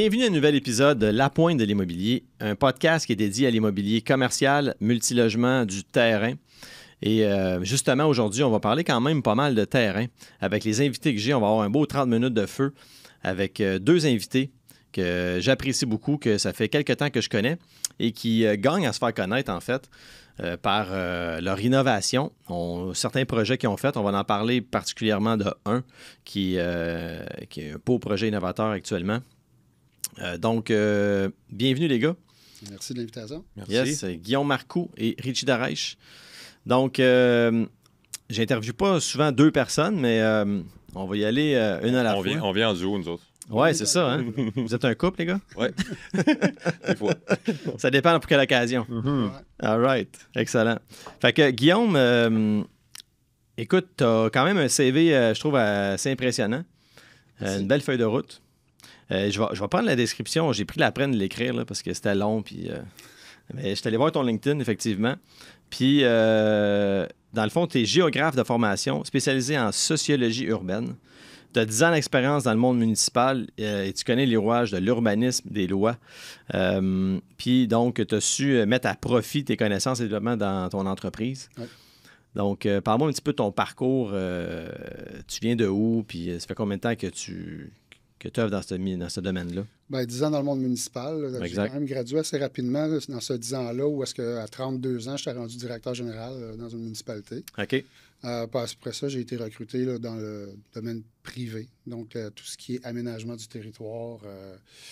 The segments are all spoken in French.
Bienvenue à un nouvel épisode de La Pointe de l'immobilier, un podcast qui est dédié à l'immobilier commercial, multilogement, du terrain. Et euh, justement, aujourd'hui, on va parler quand même pas mal de terrain. Avec les invités que j'ai, on va avoir un beau 30 minutes de feu avec euh, deux invités que j'apprécie beaucoup, que ça fait quelques temps que je connais et qui euh, gagnent à se faire connaître en fait. par leur innovation. certains projets qu'ils ont fait, on va en parler particulièrement de un qui, qui est un beau projet innovateur actuellement. Euh, donc, euh, bienvenue les gars. Merci de l'invitation. Merci. C'est euh, Guillaume Marcoux et Richie dareich Donc, euh, j'interviewe pas souvent deux personnes, mais on va y aller une à la fois. on vient en duo, nous autres. Ouais, c'est ça. Hein. Vous êtes un couple, les gars? Ouais. Des fois. ça dépend pour quelle occasion. Mm-hmm. All right. Excellent. Fait que, Guillaume, écoute, tu quand même un CV, je trouve, assez impressionnant. une belle feuille de route. Euh, je, vais, prendre la description. J'ai pris la peine de l'écrire parce que c'était long. Puis, euh, Mais je suis allé voir ton LinkedIn, effectivement. Puis, euh, dans le fond, tu es géographe de formation, spécialisé en sociologie urbaine. Tu as 10 ans d'expérience dans le monde municipal et tu connais les rouages de l'urbanisme, des lois. puis, donc, tu as su mettre à profit tes connaissances et développements dans ton entreprise. Donc, parle-moi un petit peu de ton parcours. tu viens de où? Puis, ça fait combien de temps que tu, que tu œuvres dans ce, domaine-là? Bien, 10 ans dans le monde municipal. J'ai quand même gradué assez rapidement dans ce 10 ans-là où est-ce qu'à 32 ans, je suis rendu directeur général euh, dans une municipalité. OK. Euh, après ça, j'ai été recruté dans le domaine privé, donc euh, tout ce qui est aménagement du territoire,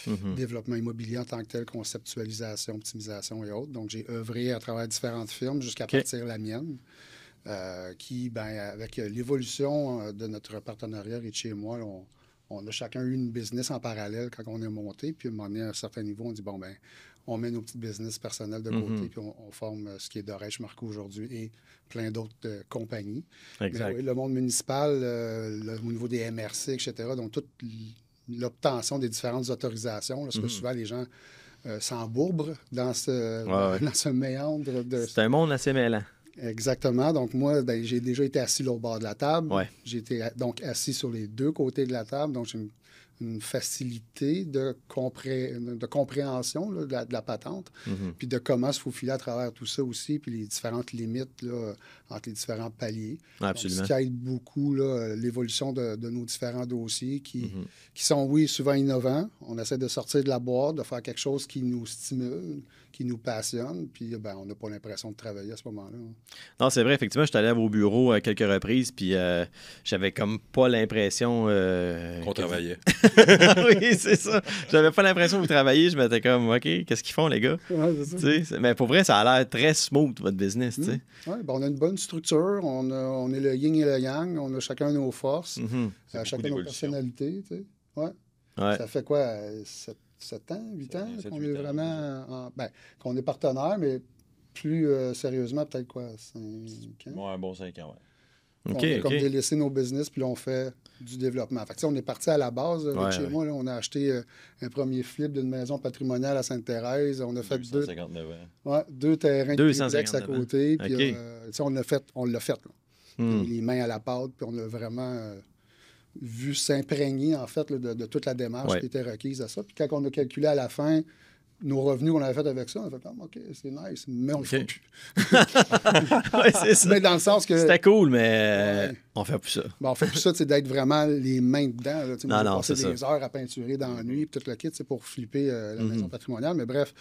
mm-hmm. développement immobilier en tant que tel, conceptualisation, optimisation et autres. Donc, j'ai œuvré à travers différentes firmes jusqu'à partir de la mienne. qui, ben, avec l'évolution de notre partenariat et moi, on a chacun eu une business en parallèle quand on est monté. Puis, à un un certain niveau, on dit bon, ben on met nos petites business personnelles de côté, mhm. puis on, forme euh, ce qui est Dorèche Marco aujourd'hui et plein d'autres euh, compagnies. Exact. le monde municipal, euh, le, au niveau des MRC, etc., donc toute l'obtention des différentes autorisations, parce que mhm. souvent les gens s'embourbrent dans ce, méandre. De... C'est un monde assez mêlant. Exactement. Donc, moi, ben, j'ai déjà été assis au bord de la table. J'étais J'ai été donc assis sur les deux côtés de la table. Donc, j'ai une, facilité de, de compréhension de, la, patente, mm-hmm. puis de comment se faufiler à travers tout ça aussi, puis les différentes limites entre les différents paliers. absolument. ce qui aide beaucoup l'évolution de, nos différents dossiers qui, mm-hmm. qui sont, oui, souvent innovants. On essaie de sortir de la boîte, de faire quelque chose qui nous stimule, qui nous passionne, puis euh, ben, on n'a pas l'impression de travailler à ce moment-là. Non, c'est vrai, effectivement, je suis allé à vos bureaux à euh, quelques reprises, puis euh, j'avais comme pas l'impression. Qu'on travaillait. oui, c'est ça. J'avais pas l'impression que vous travaillez, Je m'étais comme, OK, qu'est-ce qu'ils font, les gars? Mais pour vrai, ça a l'air très smooth, votre business. Mmh. Oui, ben, on a une bonne structure. On, est le yin et le yang. On a chacun nos forces, mmh. chacun nos personnalités. Ouais. Ça fait quoi? Cette 7 ans, 8 ans, qu'on est vraiment. ben, qu'on est partenaire, mais plus euh, sérieusement, peut-être quoi, 5 ans. Bon, un bon 5 ans, oui. OK. on a comme délaissé nos business, puis on fait du développement. Fait on est parti à la base, chez moi, on a acheté euh, un premier flip d'une maison patrimoniale à Sainte-Thérèse. On a fait 259 deux, hein. ouais, deux terrains de à hein. côté. Puis, euh, on l'a fait, on l'a fait. Là. Hmm. Les mains à la pâte, puis on a vraiment vu s'imprégner, en fait, de, toute la démarche qui était requise à ça. Puis quand on a calculé à la fin nos revenus qu'on avait fait avec ça, on a fait OK, c'est nice, mais on le fait plus. c'est ça. dans le sens que. C'était cool, mais on fait plus ça. On ben, on fait plus ça, c'est d'être vraiment les mains dedans. des heures à peinturer dans la nuit, puis tout le kit, c'est pour flipper euh, la maison mhm. patrimoniale. Mais bref,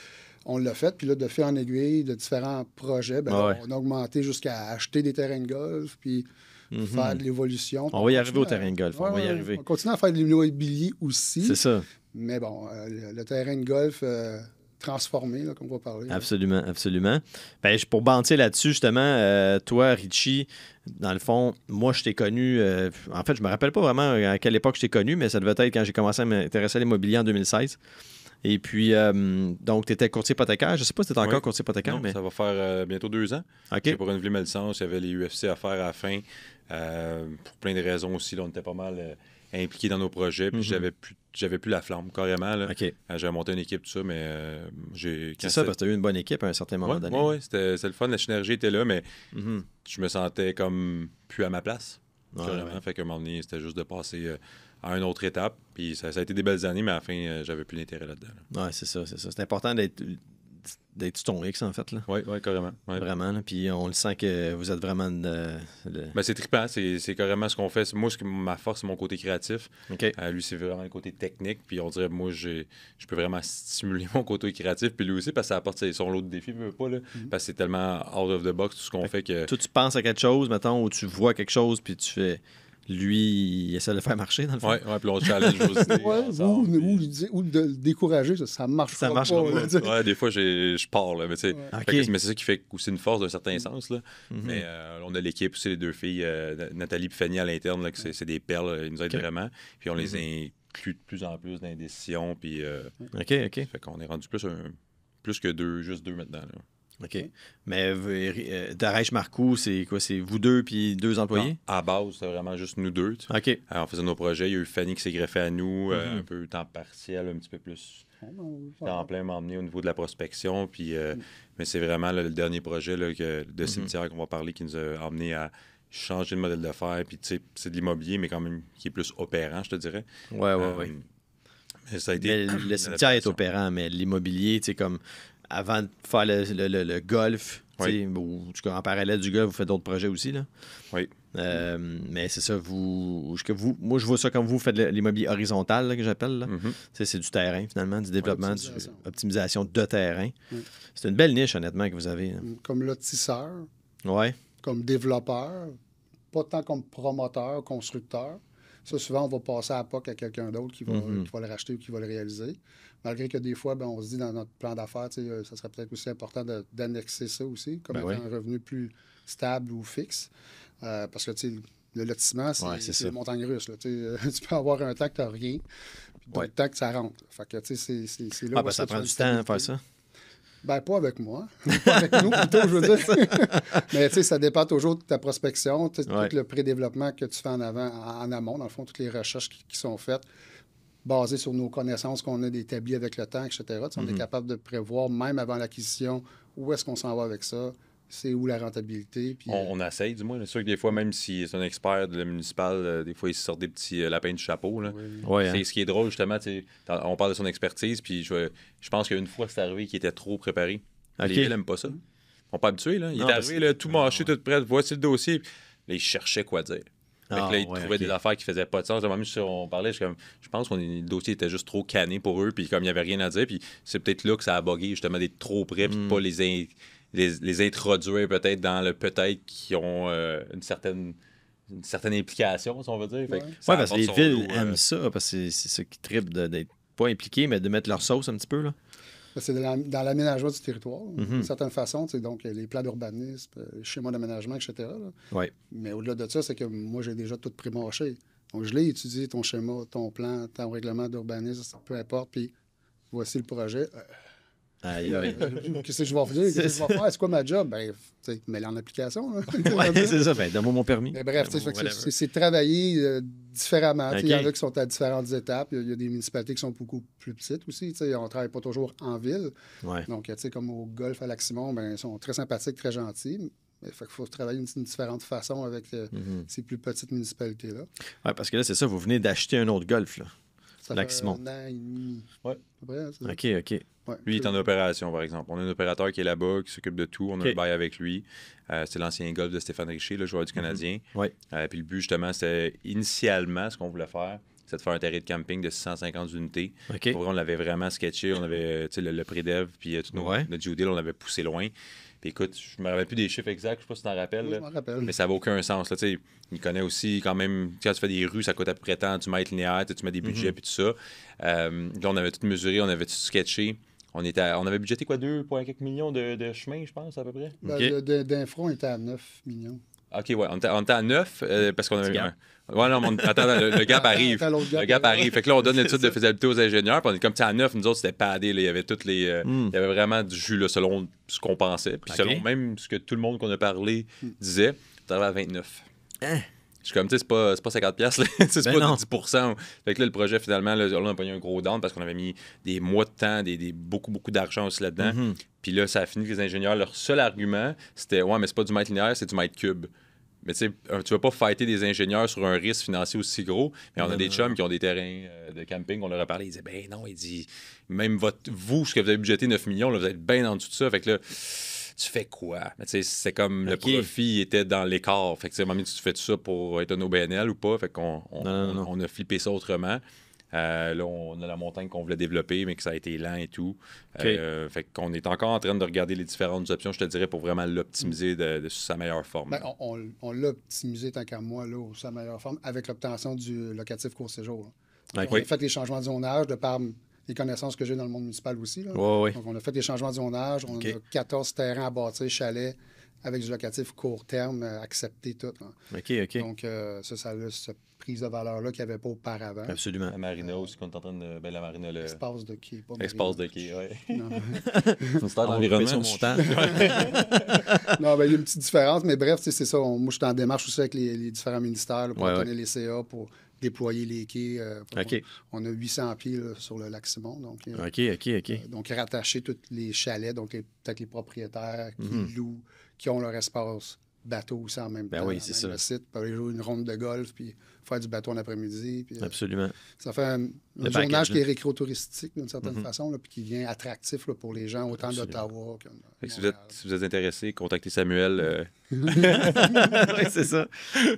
on l'a fait. Puis là, de faire en aiguille, de différents projets, ben, on a augmenté jusqu'à acheter des terrains de golf, puis Mhm. faire l'évolution. On va y arriver au terrain de golf. on va y arriver. On continue à faire de l'immobilier aussi. C'est ça. Mais bon, euh, le, terrain de golf. Euh, transformé, transformé, on va parler. Absolument, absolument. Ben, pour bantir là-dessus, justement, euh, toi, Richie, dans le fond, moi, je t'ai connu. en fait, je me rappelle pas vraiment à quelle époque je t'ai connu, mais ça devait être quand j'ai commencé à m'intéresser à l'immobilier en 2016. Et puis, euh, donc, tu étais courtier hypothécaire. Je ne sais pas si tu étais encore courtier hypothécaire. mais... Ça va faire euh, bientôt deux ans. pour une une renouvelé ma licence. Il y avait les UFC à faire à la fin. Euh, pour plein de raisons aussi. on était pas mal impliqués dans nos projets. Puis, mhm. j'avais plus j'avais plus la flamme, carrément. Là. j'avais monté une équipe, tout ça, mais j'ai. C'est ça, parce que tu as eu une bonne équipe à un certain moment d'année donné. Oui, ouais, c'était le fun. La synergie était là, mais mhm. je me sentais comme plus à ma place. Ouais, carrément. Fait que moment donné, c'était juste de passer à une autre étape. Puis ça, a été des belles années, mais à la fin, euh, j'avais plus d'intérêt là-dedans. c'est ça, c'est ça. C'est important d'être d'être ton X en fait. Oui, oui, carrément. Vraiment. Puis on le sent que vous êtes vraiment. De, ben, c'est trippant, c'est, carrément ce qu'on fait. Moi, ce qui ma force, c'est mon côté créatif. Euh, lui, c'est vraiment le côté technique. Puis on dirait, moi, j'ai, je peux vraiment stimuler mon côté créatif. Puis lui aussi, parce que ça apporte son lot de défis, pas, là, mhm. parce que c'est tellement out of the box tout ce qu'on fait, que. Toi, tu penses à quelque chose, mettons, ou tu vois quelque chose, puis tu fais lui, il essaie de le faire marcher, dans le fond. Oui, ouais, puis on challenge aussi. ou, de le décourager, ça, ne marche ça pas. marche pas. Ouais, des fois, je pars, là, mais Mais c'est ça qui fait aussi une force d'un certain mm-hmm. sens, là. Mm-hmm. Mais euh, on a l'équipe aussi, les deux filles, euh, Nathalie et Fanny à l'interne, c'est des perles, euh, ils nous aident vraiment. Puis on les mm-hmm. inclut de plus en plus dans les décisions, puis... OK, OK. Ça fait qu'on est rendu plus plus que deux, juste deux maintenant, là. OK. Mais euh, euh Marcou, c'est quoi? C'est vous deux puis deux employés? à base, c'est vraiment juste nous deux. OK. Alors, euh, on faisait nos projets. Il y a eu Fanny qui s'est greffée à nous, euh, mm-hmm. un peu temps partiel, un petit peu plus ah En plein emmené au niveau de la prospection. Puis, mm. Mais c'est vraiment le dernier projet de mm-hmm. cimetière qu'on va parler qui nous a emmené à changer le modèle d'affaires. Puis tu c'est de l'immobilier, mais quand même qui est plus opérant, je te dirais. Oui, oui, oui. mais le, le cimetière est opérant, mais l'immobilier, tu sais, comme avant de faire le, golf, en parallèle du golf, vous faites d'autres projets aussi. Là. Oui. Euh, mais c'est ça, vous, Moi, je vois ça comme vous faites l'immobilier horizontal, que j'appelle. Mm-hmm. C'est du terrain, finalement, du développement, optimisation. de terrain. C'est une belle niche, honnêtement, que vous avez. Mm, comme lotisseur. Comme développeur. Pas tant comme promoteur, constructeur. Ça, souvent, on va passer à POC à quelqu'un d'autre mhm. qui, va, le racheter ou qui va le réaliser. Malgré que des fois, ben, on se dit dans notre plan d'affaires, euh, ça serait peut-être aussi important d'annexer ça aussi, comme ben un revenu plus stable ou fixe. Euh, parce que, le lotissement, c'est une montagne russe. Euh, tu peux avoir un temps que tu n'as rien, puis un temps que ça rentre. Fait c'est ah, ben, ça prend du temps à faire ça. Ben, pas avec moi. Pas avec nous, plutôt, je veux dire. Mais tu sais, ça dépend toujours de ta prospection, tout le pré-développement que tu fais en avant, en, amont, dans le fond, toutes les recherches qui, sont faites basées sur nos connaissances qu'on a établies avec le temps, etc. On est mhm. capable de prévoir, même avant l'acquisition, où est-ce qu'on s'en va avec ça, c'est où la rentabilité. Euh, on, essaye, du moins. C'est sûr que des fois, même si c'est un expert de la municipale, euh, des fois, il sort des petits euh, lapins du chapeau. Là. c'est hein. ce qui est drôle, justement. On parle de son expertise, puis je, pense qu'une fois, c'est arrivé qu'il était trop préparé. Il Les pas ça. sont pas habitué, là. Il est arrivé, tout mâché, tout prêt. Voici le dossier. Là, il cherchait quoi dire. là, ah, ils trouvaient des affaires qui faisaient pas de sens. Même si on parlait, je, pense que le dossier était juste trop cané pour eux, puis comme il n'y avait rien à dire, puis c'est peut-être là que ça a bogué, justement, d'être trop prêt puis hmm. pas les, les, introduire peut-être dans le peut-être qui ont euh, une certaine une certaine implication, si on veut dire. Oui, parce que les villes euh, aiment ça, parce que c'est ce qui tripe d'être pas impliqué mais de mettre leur sauce un petit peu. là. C'est dans l'aménagement du territoire, d'une mm-hmm. certaine façon. Donc, les plans d'urbanisme, euh, les schémas d'aménagement, etc. Mais au-delà de ça, c'est que moi, j'ai déjà tout pré Donc, je l'ai étudié, ton schéma, ton plan, ton règlement d'urbanisme, peu importe. Puis, voici le projet. Qu'est-ce que je vais faire? Qu'est-ce que je vais faire? C'est quoi ma job? Ben, tu sais, mets-la en application. c'est ça. Ben, donne-moi mon permis. Ben, bref, tu sais, c'est- travailler euh, différemment. Il y en a qui sont à différentes étapes. Il y a- des municipalités qui sont beaucoup plus petites aussi. Tu sais, on ne travaille pas toujours en ville. Donc, tu sais, comme au golf à Lac-Simon, ben, ils sont très sympathiques, très gentils. Mais fait faut travailler d'une différente façon avec euh, mm-hmm. ces plus petites municipalités-là. Oui, parce que là, c'est ça, vous venez d'acheter un autre golf. Là. un an et demi. Hein, OK, OK lui, il est en opération, par exemple. On a un opérateur qui est là-bas, qui s'occupe de tout. On a le bail avec lui. Euh, c'est l'ancien golf de Stéphane Richer, le joueur du mhm. Canadien. Euh, puis le but, justement, c'était, initialement ce qu'on voulait faire c'est de faire un terrain de camping de 650 unités. Pour vrai, on l'avait vraiment sketché. On avait le, le pré-dev, puis euh, tout notre due deal, on l'avait poussé loin. Puis écoute, je me rappelle plus des chiffres exacts, je ne sais pas si tu t'en rappelles. rappelle. Mais ça n'a aucun sens. il connaît aussi quand même, quand tu fais des rues, ça coûte à peu près tant, tu mets linéaire, tu mets des mhm. budgets, puis tout ça. là, on avait tout mesuré, on avait tout sketché. On, était on avait budgété quoi, 2,4 millions de, de chemin, je pense, à peu près? Ben, okay. D'infro, on était à 9 millions. OK, ouais. On était à 9 euh, parce qu'on avait. Un... Ouais, non, on... attends, le, gap arrive. le gap arrive. Fait que là, on donne l'étude de faisabilité aux ingénieurs. Puis on est comme ça à 9, nous autres, c'était pas Il y avait toutes les. Euh, hmm. Il y avait vraiment du jus selon ce qu'on pensait. Puis selon même ce que tout le monde qu'on a parlé hmm. disait, on arrivé à 29. Hein? Je suis comme, tu sais, c'est pas, pas 50$, c'est pas 10%. Ben fait que là, le projet, finalement, là, on a eu un gros down parce qu'on avait mis des mois de temps, des, beaucoup, beaucoup d'argent aussi là-dedans. Mm-hmm. Puis là, ça a fini que les ingénieurs, leur seul argument, c'était, ouais, mais c'est pas du mètre linéaire, c'est du mètre cube. Mais tu sais, euh, tu vas pas fighter des ingénieurs sur un risque financier aussi gros. Mais on a des chums qui ont des terrains euh, de camping, on leur a parlé, ils disaient, ben non, ils disent même vous, ce que vous avez budgété 9 millions, là, vous êtes bien en dessous de ça. Fait que là, tu fais quoi? c'est comme le profit était dans l'écart. Fait que, tu fais ça pour être un OBNL ou pas? Fait qu'on on, a flippé ça autrement. Euh, là, on a la montagne qu'on voulait développer, mais que ça a été lent et tout. Euh, fait qu'on est encore en train de regarder les différentes options, je te dirais, pour vraiment l'optimiser de, sa meilleure forme. Ben, on, on l'a optimisé tant qu'à moi, là, sa meilleure forme, avec l'obtention du locatif court séjour. Ben, on a fait les changements de zonage de par les connaissances que j'ai dans le monde municipal aussi. Donc, on a fait des changements zonage. On a 14 terrains à bâtir, chalets, avec du locatif court terme, euh, accepté tout. OK, OK. Donc, ce euh, ça, ça a cette prise de valeur-là qu'il n'y avait pas auparavant. Absolument. La marina aussi, qu'on est en train de. Ben, la marina, le. Espace de quai, pas Espace de quai, oui. C'est un environnement temps. non, ben, il y a une petite différence, mais bref, c'est ça. moi, je suis en démarche aussi avec les, différents ministères pour ouais, les CA, pour déployer les quais. Euh, on, a 800 pieds sur le lac Simon. Euh, euh, donc, rattacher tous les chalets, donc peut-être les propriétaires qui mhm. louent, qui ont leur espace bateau ça en même ben temps. Oui, c'est ça. Le site, pour aller jouer une ronde de golf, puis faire du bateau en après-midi. Euh, Absolument. ça fait un, un qui est hein. touristique d'une certaine mm-hmm. façon, là, puis qui devient attractif pour les gens autant d'Ottawa que si, vous êtes, si vous êtes intéressé, contactez Samuel. Euh. c'est ça.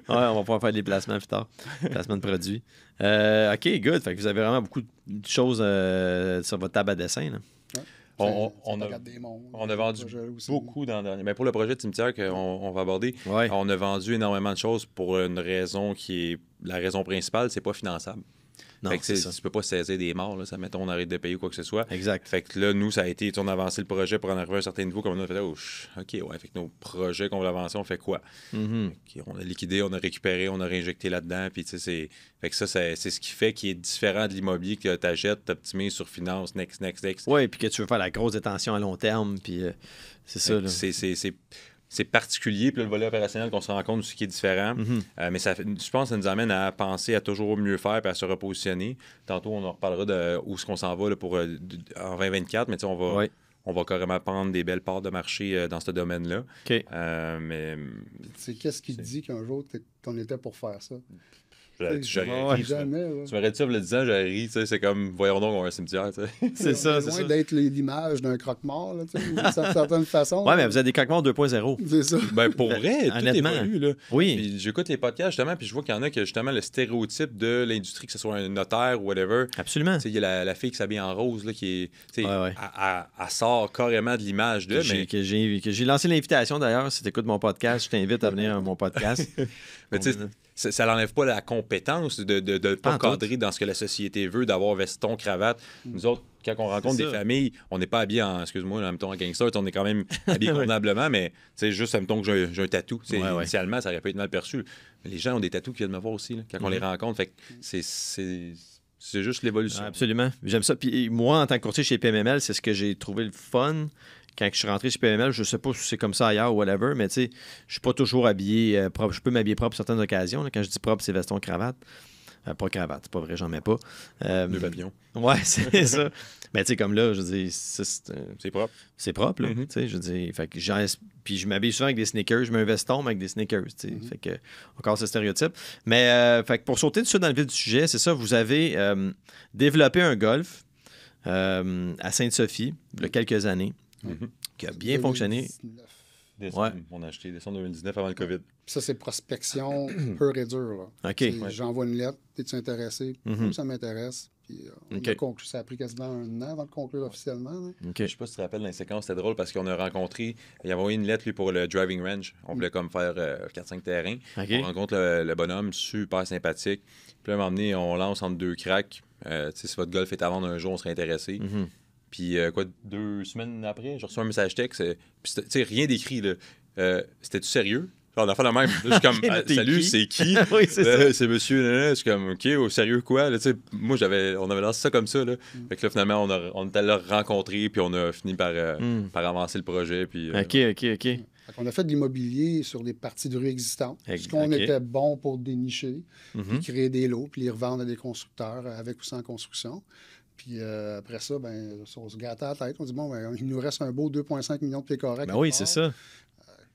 on va pouvoir faire des placements plus tard, placements de produits. Euh, OK, good. Fait que vous avez vraiment beaucoup de choses sur votre table à dessin. Là. On, a, vendu beaucoup dans dernier. Mais pour le projet de cimetière qu'on on va aborder, on a vendu énormément de choses pour une raison qui est. La raison principale, c'est pas finançable. Non, fait tu peux pas saisir des morts, ça met on arrête de payer ou quoi que ce soit. Exact. Fait que là, nous, ça a été, on a avancé le projet pour en arriver à un certain niveau, comme on a fait, oh, OK, ouais, fait que nos projets qu'on veut avancer, on fait quoi? Mm-hmm. on a liquidé, on a récupéré, on a réinjecté là-dedans, puis tu sais, c'est. ça, c'est ce qui fait qu'il est différent de l'immobilier que tu achètes, tu optimises sur finance, next, next, next. Oui, puis que tu veux faire la grosse détention à long terme, puis euh, c'est ça. C'est c'est particulier. Puis le volet opérationnel qu'on se rend compte de ce qui est différent. Mhm. Euh, mais ça, je pense que ça nous amène à penser à toujours mieux faire et à se repositionner. Tantôt, on en reparlera de où est-ce qu'on s'en va pour, euh, en 2024, mais on va. On va carrément prendre des belles parts de marché euh, dans ce domaine-là. mais... C'est qu'est-ce qui te dit qu'un jour, tu en étais pour faire ça? ri. Tu m'aurais dit le disant, j'ai ri. C'est comme, voyons donc, on a un cimetière. c'est ça. C'est loin d'être l'image d'un croque-mort, d'une certaine façon. Oui, mais vous avez des croque-morts 2.0. C'est ça. Ben, pour vrai, honnêtement. Tout là. Oui. J'écoute les podcasts, justement, puis je vois qu'il y en a que, justement, le stéréotype de l'industrie, que ce soit un notaire ou whatever. Absolument. Il y a la, fille qui s'habille en rose, là, qui est. sort carrément de l'image de. Mais... j'ai lancé l'invitation, d'ailleurs. Si tu écoutes mon podcast, je t'invite à venir à mon podcast. mais tu sais ça n'enlève pas la compétence de ne pas cadrer dans ce que la société veut, d'avoir veston, cravate. Mm. Nous autres, quand on rencontre des familles, on n'est pas habillé en, excuse-moi, en gangster, on est quand même habillé convenablement, mais c'est juste, ça que j'ai un tatou. Initialement, ça aurait pu être mal perçu. Les gens ont des tatous qui viennent me voir aussi, quand on les mm-hmm. rencontre. Fait c'est. C'est juste l'évolution. Absolument. J'aime ça. Puis moi, en tant que courtier chez PMML, c'est ce que j'ai trouvé le fun quand je suis rentré chez PML, je sais pas si c'est comme ça ailleurs ou whatever, mais tu sais, je suis pas toujours habillé euh, propre. Je peux m'habiller propre certaines occasions. Quand je dis propre, c'est veston, cravate. Euh, pas cravate, c'est pas vrai, j'en mets pas. Euh, le babillon. Ouais, c'est ça. Mais tu sais, comme là, je dis, c'est propre. C'est propre, là. Mm-hmm. Tu sais, je dis, fait que puis je m'habille souvent avec des sneakers, je mets un veston, mais avec des sneakers. Mm-hmm. Fait que, encore ce stéréotype. Mais pour sauter dessus dans le vif du sujet, c'est ça, vous avez développé un golf à Sainte-Sophie, il y a quelques années qui a bien fonctionné. Décembre, ouais. On a acheté décembre 2019 avant le COVID. ça, c'est prospection pure et dure. OK. J'envoie une lettre, tes tu intéressé? Mhm. Ça m'intéresse. Puis euh, on conclu, ça a pris quasiment un an avant de conclure officiellement. Ok. Je ne sais pas si tu te rappelles dans les c'était drôle parce qu'on a rencontré, il y avait envoyé une lettre lui, pour le driving range. On voulait comme faire 4-5 euh, terrains. On rencontre le, bonhomme, super sympathique. Puis là, à un moment donné, on lance entre deux cracks. Euh, si votre golf est à vendre un jour, on serait intéressé. Mhm. Puis, euh, quoi, deux semaines après, j'ai reçu un message texte. Euh, rien d'écrit, euh, C'était-tu sérieux? on a fait la même. je suis comme, salut, c'est qui? c'est monsieur. je suis comme, OK, au sérieux quoi? moi, j'avais, on avait lancé ça comme ça. Là. Mm. Fait que là, finalement, on, a, on est allé rencontrer, puis on a fini par, mm. par avancer le projet. Puis, OK, OK, OK. On a fait de l'immobilier sur des parties de rue existantes, ce qu'on était bon pour dénicher, mm-hmm. créer des lots, puis les revendre à des constructeurs avec ou sans construction. Puis euh, après ça, ben, on se gâtait à la tête. On dit, bon, ben, il nous reste un beau 2,5 millions de pieds corrects. Ben oui, c'est ça. Euh,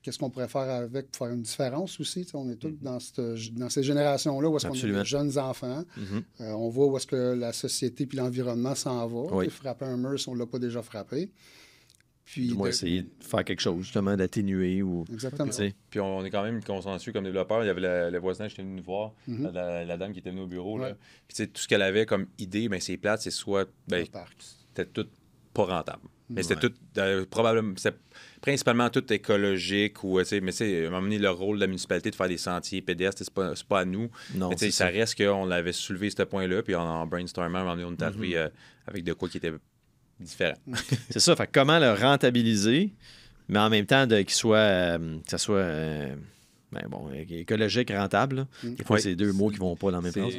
qu'est-ce qu'on pourrait faire avec pour faire une différence aussi? on est tous mm-hmm. dans, cette, dans ces générations-là où est-ce qu'on des jeunes enfants. Mm-hmm. Euh, on voit où est-ce que la société puis l'environnement s'en va. Frapper un mur si on ne l'a pas déjà frappé. Puis du moins, de... faire quelque chose, justement, d'atténuer. Ou... Exactement. Puis on est quand même consensueux comme développeur. Il y avait le voisinage j'étais était venu nous voir, mm-hmm. la, dame qui était venue au bureau. Là. tout ce qu'elle avait comme idée, mais ben, c'est plate, c'est soit. Ben, c'était tout pas rentable. Mais c'était tout. Euh, probablement... probablement. principalement tout écologique ou. Mais tu à un le rôle de la municipalité de faire des sentiers pédestres, c'est pas, pas à nous. Non. Mais ça, ça reste qu'on l'avait soulevé, ce point-là. Puis en, en brainstormant, mm-hmm. euh, avec de quoi qui était différent. Mm. c'est ça. Fait, comment le rentabiliser, mais en même temps, qu'il soit, euh, que ça soit euh, ben écologique, rentable. Mm. Des fois, c'est deux mots qui vont pas dans la même phrase.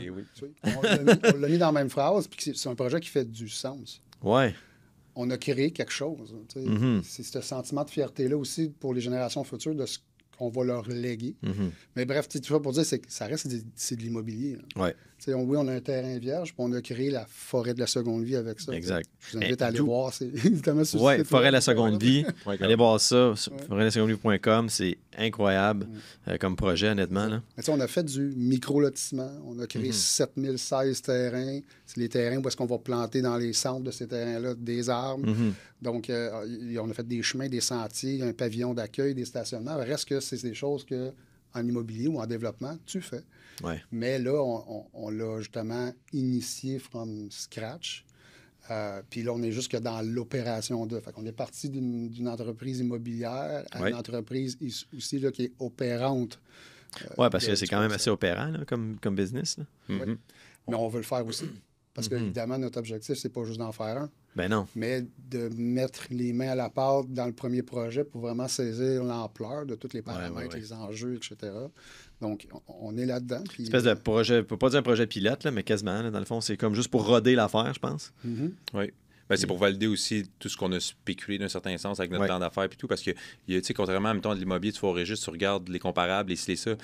On l'a mis, dans la même phrase, puis c'est un projet qui fait du sens. Ouais. On a créé quelque chose. Hein, mm-hmm. C'est ce sentiment de fierté-là aussi pour les générations futures de ce qu'on va leur léguer. Mm-hmm. Mais bref, tout ça pour dire, c'est que ça reste de l'immobilier. Ouais oui, on a un terrain vierge, puis on a créé la forêt de la seconde vie avec ça. Exact. Je vous invite à aller voir. C'est forêt de la seconde vie. allez voir ça la seconde vie.com, C'est incroyable euh, comme projet, honnêtement. on a fait du micro-lotissement. On a créé 7016 mhm. terrains. C'est les terrains où est-ce qu'on va planter dans les centres de ces terrains-là des arbres. Mhm. Donc, euh, on a fait des chemins, des sentiers, un pavillon d'accueil, des stationnements. Reste que c'est des choses que en immobilier ou en développement, tu fais. Mais là, on, l'a justement initié from scratch. Euh, puis là, on est jusque dans l'opération 2. Fait qu'on est parti d'une entreprise immobilière à une entreprise aussi là, qui est opérante. Euh, oui, parce que c'est quand même assez opérant comme, business. Mm-hmm. Mais on veut le faire aussi. Parce que, mm-hmm. évidemment, notre objectif, c'est pas juste d'en faire un. Ben non. Mais de mettre les mains à la pâte dans le premier projet pour vraiment saisir l'ampleur de tous les paramètres, les enjeux, etc. Donc, on est là-dedans. Puis... Espèce de euh, projet, pas dire projet pilote, mais quasiment, dans le fond, c'est comme juste pour roder l'affaire, je pense. Mm-hmm. Oui. Ben, c'est pour valider aussi tout ce qu'on a spéculé d'un certain sens avec notre plan d'affaires et tout. Parce que, tu sais, contrairement, mettons, l'immobilier, tu vas au registre, tu regardes les comparables, les c'est ça.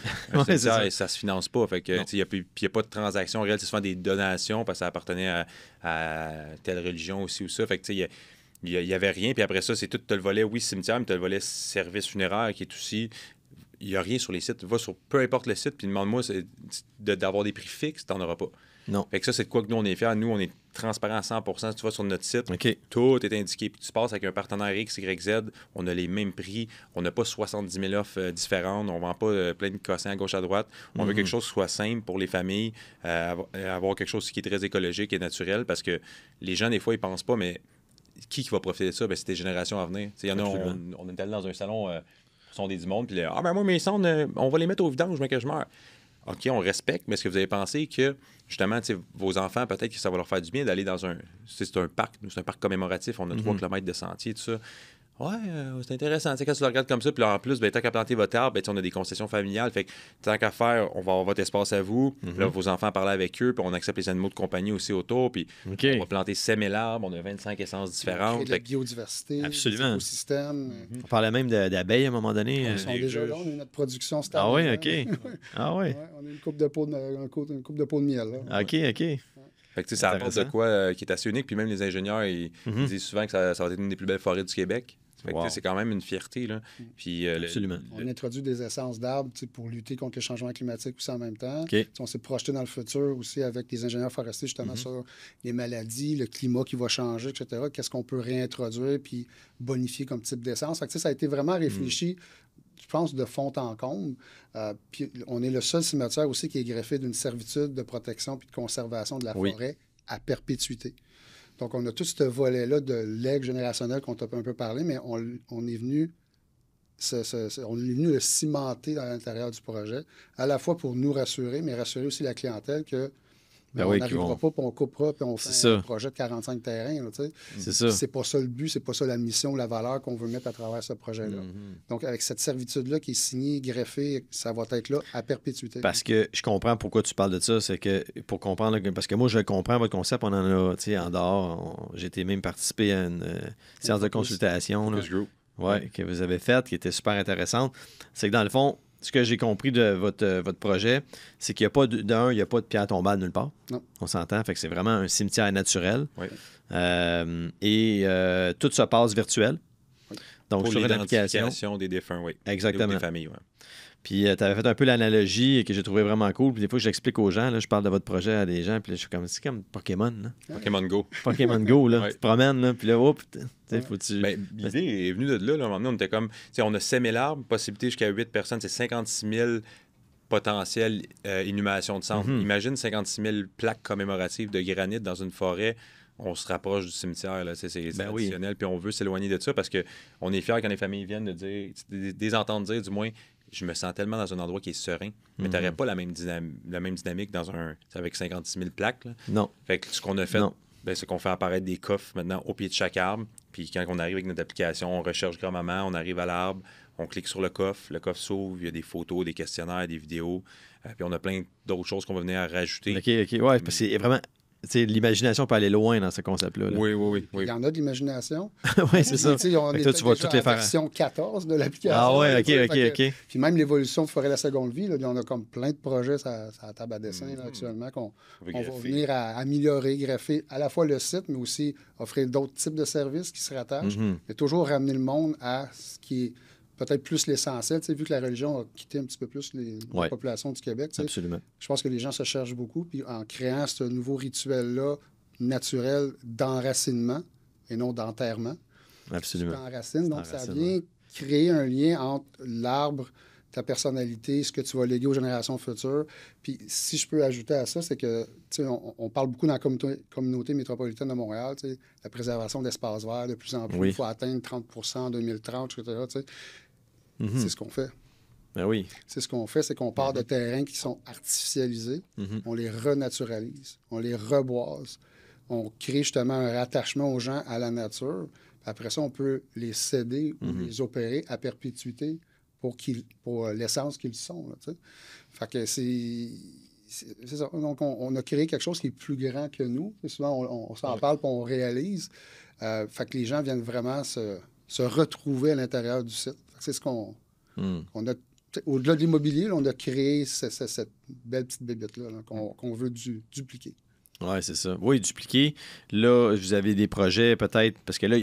ça. Et ça se finance pas. Fait que, il n'y a, pas de transaction réelle. C'est souvent des donations parce que ça appartenait à, telle religion aussi ou ça. Fait que, tu sais, il n'y avait rien. Puis après ça, c'est tout, tu le volet, oui, cimetière, mais tu as le volet service funéraire qui est aussi il n'y a rien sur les sites. Va sur peu importe le site, puis demande-moi d'avoir des prix fixes, tu n'en auras pas. Non. Fait que ça, c'est de quoi que nous, on est fiers. Nous, on est transparent à 100 Si tu vas sur notre site, tout est indiqué. Puis tu passes avec un partenaire X, Y, Z, on a les mêmes prix. On n'a pas 70 000 offres euh, différentes. On vend pas euh, plein de cossins à gauche, à droite. On veut mm-hmm. quelque chose qui soit simple pour les familles, euh, avoir quelque chose qui est très écologique et naturel parce que les gens, des fois, ils pensent pas, mais qui, qui va profiter de ça? Ben, c'est des générations à venir. on, on, est allé dans un salon des du monde, puis là, ah ben moi, mes sondes, euh, on va les mettre au vidange, mais que je meurs. OK, on respecte, mais est-ce que vous avez pensé que, justement, vos enfants, peut-être que ça va leur faire du bien d'aller dans un. C'est un parc, c'est un parc commémoratif, on a trois mhm. kilomètres 3 km de sentier, tout ça. Ouais, euh, c'est intéressant. quand tu le regardes comme ça, puis en plus, ben, tant qu'à planter votre arbre, ben, on a des concessions familiales. Fait que tant qu'à faire, on va avoir votre espace à vous. Mm-hmm. Là, vos enfants parler avec eux, puis on accepte les animaux de compagnie aussi autour. Puis on va planter semer arbres. On a 25 essences différentes. la biodiversité, Absolument. système mm-hmm. On parlait même d'abeilles à un moment donné. Euh, on déjà là, on a notre production stable. Ah oui, OK. ah Ouais, on a une coupe de peau de, une coupe de, peau de miel. OK, OK. Fait que, ça apporte de quoi euh, qui est assez unique. Puis même les ingénieurs, mm-hmm. ils disent souvent que ça, ça va être une des plus belles forêts du Québec. C'est quand même une fierté. Là. Mm. Puis, euh, Absolument. On introduit des essences d'arbres pour lutter contre le changement climatique aussi en même temps. On s'est projeté dans le futur aussi avec des ingénieurs forestiers justement mm-hmm. sur les maladies, le climat qui va changer, etc. Qu'est-ce qu'on peut réintroduire puis bonifier comme type d'essence. Ça a été vraiment mm. réfléchi je pense, de fond en comble. Euh, puis on est le seul cimetière aussi qui est greffé d'une servitude de protection puis de conservation de la forêt à perpétuité. Donc, on a tout ce volet-là de l'aigle générationnel qu'on a un peu parlé, mais on, est venu on est venu le cimenter à l'intérieur du projet, à la fois pour nous rassurer, mais rassurer aussi la clientèle que ben on n'arrivera pas, on coupera, puis on fait un projet de 45 terrains. C'est ça. C'est pas ça le but, c'est pas ça la mission, la valeur qu'on veut mettre à travers ce projet-là. Mm-hmm. Donc, avec cette servitude-là qui est signée, greffée, ça va être là à perpétuité. Parce que je comprends pourquoi tu parles de ça, c'est que pour comprendre, parce que moi, je comprends votre concept, on en a, tu sais, en dehors, j'étais même participé à une euh, séance de consultation. ouais, que vous avez faite, qui était super intéressante. C'est que dans le fond, ce que j'ai compris de votre, euh, votre projet, c'est qu'il n'y a pas d'un, il n'y a pas de pierre tombale nulle part. On s'entend. Fait que c'est vraiment un cimetière naturel. Oui. Euh, et euh, tout se passe virtuel. Donc, Pour sur l'identification des défunts, oui. Exactement. familles, oui. Puis euh, tu avais fait un peu l'analogie que j'ai trouvé vraiment cool. Puis des fois, j'explique aux gens, je parle de votre projet à des gens, puis je suis comme, c'est comme Pokémon. Pokémon Go. Pokémon Go, là. Tu te promènes, là, puis là, oh, putain. Faut tu... Ben, l'idée est venue de là. là. À un moment donné, on était comme, on a semé l'arbre, possibilité jusqu'à 8 personnes, c'est 56 000 potentielles inhumations de centre. Mm-hmm. Imagine 56 000 plaques commémoratives de granit dans une forêt on se rapproche du cimetière, c'est ben traditionnel, puis on veut s'éloigner de ça parce qu'on est fiers quand les familles viennent de dire, des entendre dire du moins, je me sens tellement dans un endroit qui est serein. Mais mhm. tu n'aurais pas la même, la même dynamique dans un avec 56 000 plaques. Non. Fait ce qu'on a fait, ben, c'est qu'on fait apparaître des coffres maintenant au pied de chaque arbre. Puis quand on arrive avec notre application, on recherche grand-maman, on arrive à l'arbre, on clique sur le coffre, le coffre s'ouvre, il y a des photos, des questionnaires, des vidéos. Euh, puis on a plein d'autres choses qu'on va venir à rajouter. OK, OK. Ouais, parce que c'est vraiment l'imagination peut aller loin dans ce concept-là. Oui, oui, oui, Il y en a de l'imagination. oui, c'est ça. On est toi, tu vois toutes les version 14 de l'application. Ah ouais, OK, OK, OK. puis même l'évolution de Forêt la Seconde Vie, là, on a comme plein de projets à la table à dessin mm-hmm. actuellement qu'on va venir améliorer, greffer à la fois le site, mais aussi offrir d'autres types de services qui se rattachent, mm-hmm. mais toujours ramener le monde à ce qui est peut-être plus l'essentiel, vu que la religion a quitté un petit peu plus les, populations la population du Québec. Absolument. Je pense que les gens se cherchent beaucoup, puis en créant ce nouveau rituel-là naturel d'enracinement et non d'enterrement. Absolument. donc ça vient créer un lien entre l'arbre, ta personnalité, ce que tu vas léguer aux générations futures. Puis si je peux ajouter à ça, c'est que, on, on, parle beaucoup dans la communauté, métropolitaine de Montréal, tu sais, la préservation d'espaces verts, de plus en plus. Il faut atteindre 30 en 2030, etc. sais. C'est mhm. ce qu'on fait. Ben oui. C'est ce qu'on fait, c'est qu'on part de mhm. terrains qui sont artificialisés, mhm. on les renaturalise, on les reboise, on crée justement un rattachement aux gens à la nature. Après ça, on peut les céder ou les opérer à perpétuité pour, qu'ils, pour euh, l'essence qu'ils sont. fait que c'est... Ça. Donc, on, a créé quelque chose qui est plus grand que nous. souvent, on, s'en parle puis on réalise. Euh, fait que les gens viennent vraiment se retrouver à l'intérieur du site. C'est ce qu'on hmm. a. Au-delà de l'immobilier, on a créé cette belle petite bébête-là qu'on veut dupliquer. Oui, c'est ça. Oui, dupliquer. Là, vous avez des projets peut-être, parce que là,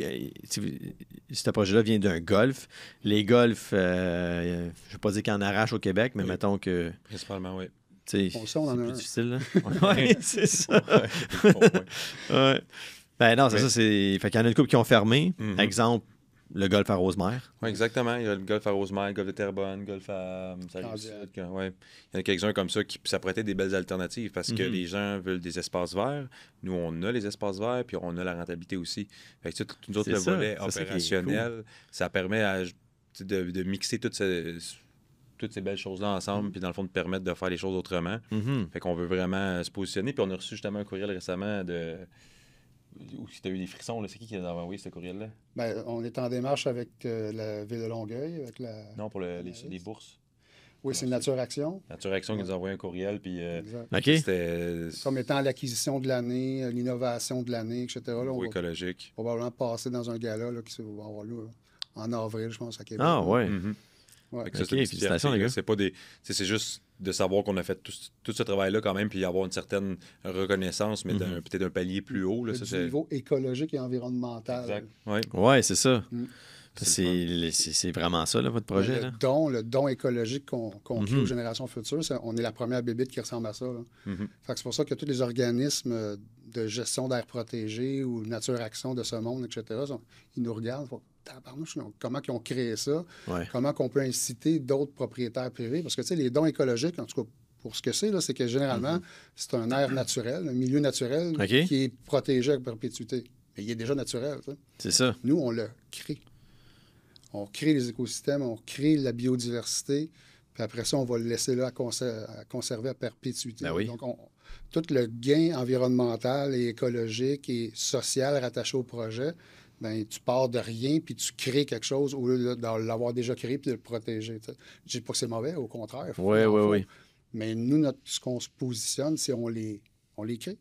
ce projet-là vient d'un golf. Les golfs, euh, je ne veux pas dire qu'ils en arrachent au Québec, mais mettons que. Principalement, oui. c'est plus difficile, oui, c'est ça. ouais. Ben non, c'est ça. Fait qu'il y en a une couple qui ont fermé. par mhm. Exemple, le golf à Rosemère. Oui, exactement. Il y a le golf à Rosemère, le golf de Terrebonne, le golf à. Euh, Il y en a quelques-uns comme ça qui s'apprêtaient des belles alternatives parce que mhm. les gens veulent des espaces verts. Nous, on a les espaces verts, puis on a la rentabilité aussi. Fait que, tout, le volet opérationnel, ça, permet de, mixer toutes ces, belles choses-là ensemble, mhm. puis dans le fond, de permettre de faire les choses autrement. Mhm. Fait qu'on veut vraiment euh, se positionner. Puis on a reçu justement un courriel récemment de ou si tu as eu des frissons, c'est qui qui a envoyé ce courriel-là? Ben, on est en démarche avec euh, la Ville de Longueuil, avec la... Non, pour les, bourses. Oui, c'est Nature Action. Nature Action qui nous a envoyé un courriel, puis euh, Comme étant l'acquisition de l'année, euh, l'innovation de l'année, etc. écologique. on Va probablement passer dans un gala là, qui va avoir lieu en avril, je pense, à Québec. Ah, ouais. Mhm. ouais. gars. c'est pas des... C'est juste de savoir qu'on a fait tout, ce travail-là quand même, puis avoir une certaine reconnaissance, mais mhm. peut-être d'un palier plus haut. Là, niveau écologique et environnemental. Exact. Oui, ouais, c'est ça. Mm. c'est C'est vraiment ça, là, votre ben, projet? le, Don, le don écologique qu'on crée aux mhm. générations futures, on est la première bébite qui ressemble à ça. Mhm. C'est pour ça que tous les organismes euh, de gestion d'air protégé ou Nature Action de ce monde, etc., ils nous regardent. comment ils ont créé ça? Comment on peut inciter d'autres propriétaires privés? Parce que, tu sais, les dons écologiques, en tout cas, pour ce que c'est, c'est que généralement, mhm. c'est un air naturel, un milieu naturel qui est protégé à perpétuité. Mais il est déjà naturel. C'est ça. Nous, on le crée. On crée les écosystèmes, on crée la biodiversité, puis après ça, on va le laisser là à, conserver à perpétuité. Ben Donc, on, tout le gain environnemental et écologique et social rattaché au projet, ben, tu pars de rien puis tu crées quelque chose au lieu de l'avoir déjà créé et de le protéger. Je ne dis pas que c'est mauvais, au contraire. Oui, oui, oui. Mais nous, ce qu'on se positionne, c'est on les, on les crée,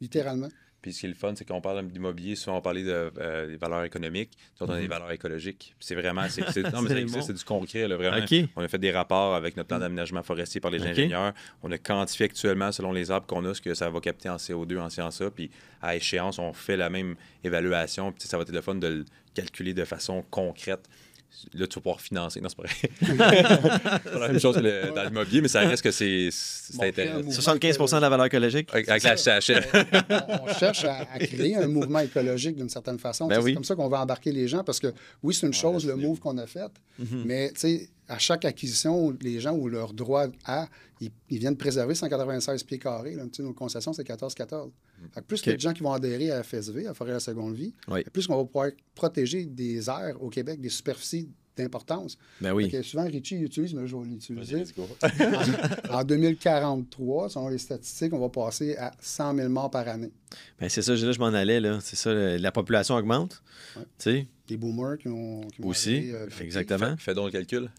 littéralement. Puis ce qui est le fun, c'est qu'on parle d'immobilier, souvent on parlait de, euh, des valeurs économiques, souvent on a des mhm. valeurs écologiques. C'est vraiment, c'est, non, mais c'est du concret, là, vraiment. On a fait des rapports avec notre plan mhm. d'aménagement forestier par les ingénieurs. On a quantifié actuellement, selon les arbres qu'on a, ce que ça va capter en CO2, en sciences ça. Puis à échéance, on fait la même évaluation. Puis ça va être le fun de le calculer de façon concrète là, tu vas pouvoir financer. Non, c'est pas vrai. c'est la même chose que le, dans l'immobilier, mais ça reste que c'est, intéressant. 75 de la valeur écologique. Avec, on, cherche à, créer un mouvement écologique d'une certaine façon. Ben c'est comme ça qu'on va embarquer les gens parce que, oui, c'est une chose, le move qu'on a fait, mhm. mais tu sais, à chaque acquisition, les gens ont leur droit à, ils, viennent préserver 196 pieds carrés. Tu sais, nos concessions, c'est 14-14. Mm. Plus a les gens qui vont adhérer à FSV, à Forêt à la Seconde Vie, plus qu'on va pouvoir protéger des aires au Québec, des superficies d'importance. Ben oui. Que souvent, Richie utilise, mais je vais l'utiliser. en, 2043, selon les statistiques, on va passer à 100 000 morts par année. Ben c'est ça, je m'en allais. Là. C'est ça, la population augmente. Ouais. Les boomers qui ont... Aussi, euh, exactement. fais donc le calcul.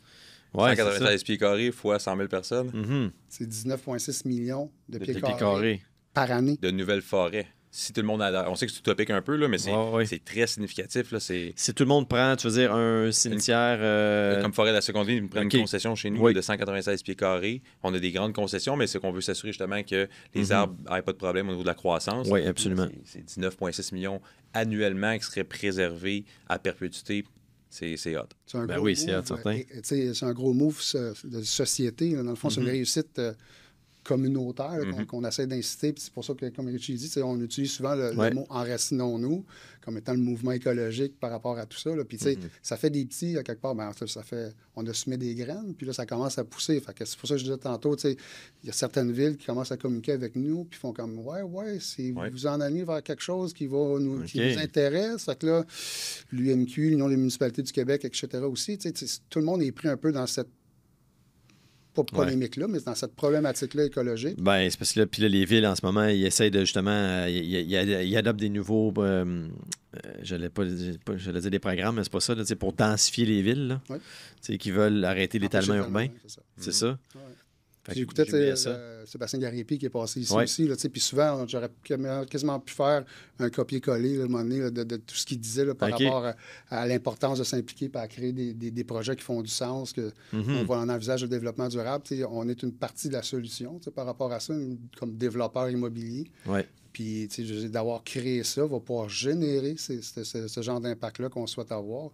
196 pieds carrés fois 100 000 personnes. Mm-hmm. C'est 19,6 millions de, pieds, carrés, par année. De nouvelles forêts. Si tout le monde On sait que c'est utopique un peu, là, mais c'est très significatif. Là, si tout le monde prend, un cimetière. Euh, euh, comme forêt de la seconde ils prennent une concession chez nous de 196 pieds carrés. On a des grandes concessions, mais c'est qu'on veut s'assurer justement que les mm-hmm. arbres n'aient pas de problème au niveau de la croissance. Oui, absolument. C'est 19,6 millions annuellement qui seraient préservés à perpétuité c'est hot. Un ben oui, c'est hot, certain. C'est un gros move de société. Dans le fond, mm -hmm. c'est une mm-hmm. réussite euh, communautaire donc mm-hmm. qu'on essaie d'inciter. C'est pour ça que, comme Richie dit, on utilise souvent le, mot enracinons-nous comme étant le mouvement écologique par rapport à tout ça. Puis, tu sais, mm-hmm. ça fait des petits, à quelque part, ben, ça fait, on a semé des graines, puis là, ça commence à pousser. c'est pour ça que je disais tantôt, tu sais, il y a certaines villes qui commencent à communiquer avec nous, puis font comme, ouais, ouais, si vous en allez vers quelque chose qui, va nous, qui intéresse, fait que là, l'UMQ, l'Union des municipalités du Québec, etc. aussi, tout le monde est pris un peu dans cette pas polémique-là, mais dans cette problématique-là écologique. Ben, c'est parce que puis les villes, en ce moment, ils essayent de justement, ils, euh, adoptent des nouveaux, euh, euh, je l'ai pas, pas dire des programmes, mais c'est pas ça, c'est pour densifier les villes, là, ouais. qui veulent arrêter l'étalement urbain. C'est ça. C'est ça. Mm-hmm. J'écoutais euh, euh, Sébastien Garripi qui est passé ici aussi. Puis souvent, j'aurais quasiment pu faire un copier-coller de, tout ce qu'il disait par rapport à, l'importance de s'impliquer et à créer des, projets qui font du sens, que mhm. on envisage le développement durable. On est une partie de la solution par rapport à ça, comme développeur immobilier. Puis d'avoir créé ça va pouvoir générer ce genre d'impact-là qu'on souhaite avoir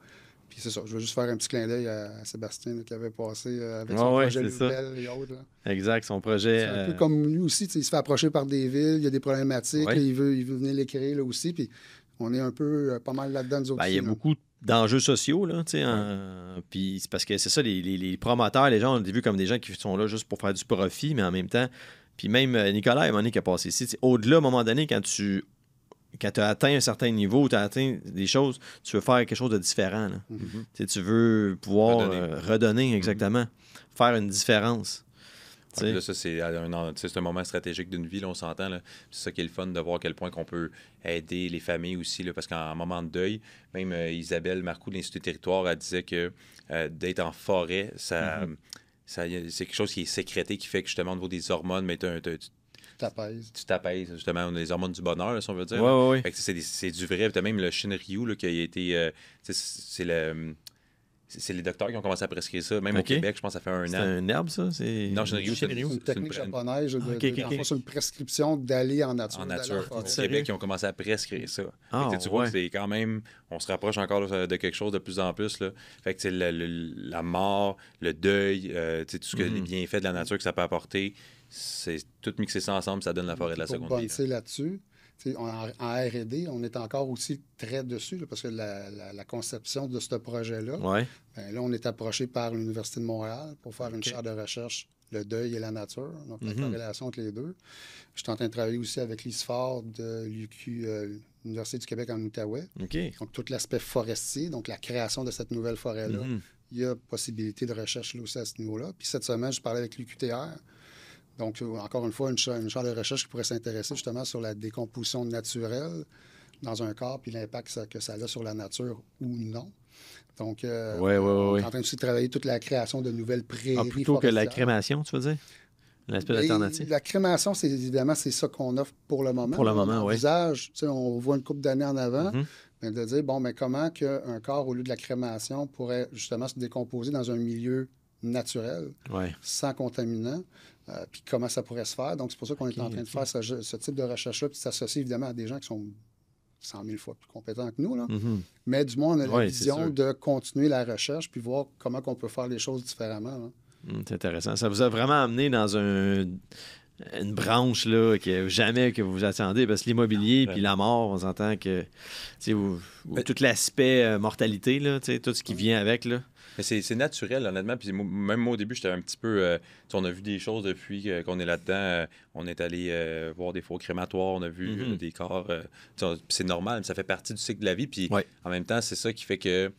c'est ça, je veux juste faire un petit clin d'œil à Sébastien qui avait passé euh, avec ah son projet et autres. Exact, son projet. C'est un peu euh, comme lui aussi, il se fait approcher par des villes, il y a des problématiques, il, veut, il veut venir les créer là aussi. Puis on est un peu euh, pas mal là-dedans, nous autres. Ben, il y a beaucoup d'enjeux sociaux, là, c'est parce que c'est ça, les, promoteurs, les gens, on les vu comme des gens qui sont là juste pour faire du profit, mais en même temps, puis même Nicolas, et Monique qui a passé ici, au-delà, à un moment donné, quand tu quand tu as atteint un certain niveau, tu as atteint des choses, tu veux faire quelque chose de différent. Là. Mhm. Tu veux pouvoir redonner, euh, mhm. exactement, faire une différence. ça, c'est un, moment stratégique d'une vie, on s'entend. C'est ça qui est le fun de voir à quel point qu'on peut aider les familles aussi, là, parce qu'en moment de deuil, même euh, Isabelle Marcoux de l'Institut Territoire, elle disait que euh, d'être en forêt, ça, mhm. c'est quelque chose qui est sécrété, qui fait que justement au niveau des hormones, mais tu t'apaises. Tu t'apaises, justement. On a les hormones du bonheur, si on veut dire. Oui, oui, C'est, du vrai. Tu même le Shinryu là, qui a été. Euh, c'est le c'est les docteurs qui ont commencé à prescrire ça. Même au Québec, je pense ça fait un an. C'est une herbe, ça? C'est... Non, Shinryu. C'est une technique japonaise. Ah, c'est une prescription d'aller en nature. En nature. Au Québec, ils ont commencé à prescrire ça. tu ah, vois c'est quand même... On se rapproche encore de quelque chose de plus en plus. Là. Fait que la mort, le deuil, euh, tout ce que mm-hmm. les bienfaits de la nature que ça peut apporter c'est tout mixer ça ensemble, ça donne la forêt de la pour seconde vie. là-dessus. En, RD, on est encore aussi très dessus parce que la, conception de ce projet-là, ben là, on est approché par l'Université de Montréal pour faire une chaire de recherche le deuil et la nature, donc la mm-hmm. corrélation entre les deux. Je suis en train de travailler aussi avec l'ISFAR, de l'UQ, l'Université euh, du Québec en Outaouais. Donc, tout l'aspect forestier, donc la création de cette nouvelle forêt-là. Mm-hmm. Il y a possibilité de recherche là aussi à ce niveau-là. Puis cette semaine, je parlais avec l'UQTR donc, euh, encore une fois, une, charte de recherche qui pourrait s'intéresser justement sur la décomposition naturelle dans un corps, puis l'impact que ça a sur la nature ou non. Donc, euh, on est en train de travailler toute la création de nouvelles prairies. Ah, plutôt que la crémation, tu veux dire? L'aspect alternatif. La crémation, c'est évidemment c'est ça qu'on offre pour le moment. Pour le moment, oui. L'usage, on voit une coupe d'années en avant, mm-hmm. de dire bon, mais comment un corps au lieu de la crémation pourrait justement se décomposer dans un milieu naturel, sans contaminant, euh, puis comment ça pourrait se faire. Donc, c'est pour ça qu'on est en train de faire ce, type de recherche-là, puis s'associer évidemment à des gens qui sont 100 000 fois plus compétents que nous. Mm-hmm. Mais du moins, on a la vision de continuer la recherche, puis voir comment on peut faire les choses différemment. Mm, c'est intéressant. Ça vous a vraiment amené dans une branche là, que jamais que vous vous attendez, parce que l'immobilier puis la mort, on entend que vous, tout l'aspect euh, mortalité, là, tout ce qui vient avec. Là. Mais c'est naturel, honnêtement. Puis même moi, au début, j'étais un petit peu. Euh, on a vu des choses depuis qu'on est là-dedans. Euh, on est allé euh, voir des faux crématoires, on a vu mm-hmm. des corps. c'est normal, ça fait partie du cycle de la vie. Puis en même temps, c'est ça qui fait que.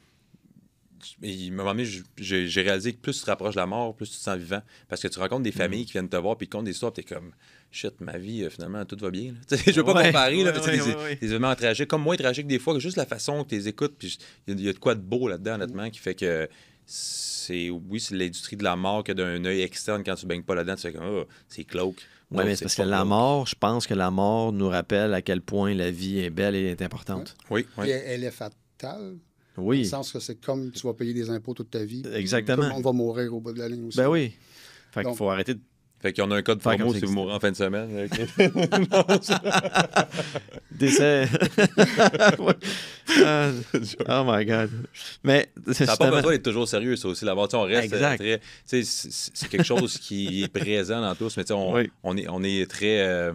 il à un j'ai réalisé que plus tu te rapproches de la mort, plus tu te sens vivant. Parce que tu rencontres des mm-hmm. familles qui viennent te voir, puis ils te des histoires, puis t'es comme Chut, ma vie, euh, finalement, tout va bien. Je Je veux pas comparer, là, des, événements tragiques, comme moins tragiques des fois, que juste la façon que tu les écoutes, puis il y, a de quoi de beau là-dedans, honnêtement, qui fait que c'est, oui, c'est l'industrie de la mort que d'un œil externe, quand tu ne baignes pas là-dedans, tu fais comme, oh, c'est cloque. Oui, mais c'est parce que la mort, je pense que la mort nous rappelle à quel point la vie est belle et est importante. Hein? Oui, oui. Elle, est fatale. Oui. Dans le sens que c'est comme tu vas payer des impôts toute ta vie. Exactement. On va mourir au bout de la ligne aussi. Ben oui. Fait qu'il faut arrêter de fait qu'on a un code promo si vous mourrez en fin de semaine. Décès. Ah, oh my God. Mais ça n'a pas besoin d'être toujours sérieux, ça aussi. l'aventure on reste euh, très. C'est quelque chose qui est présent dans tous, mais on, on, est, on est très. Euh,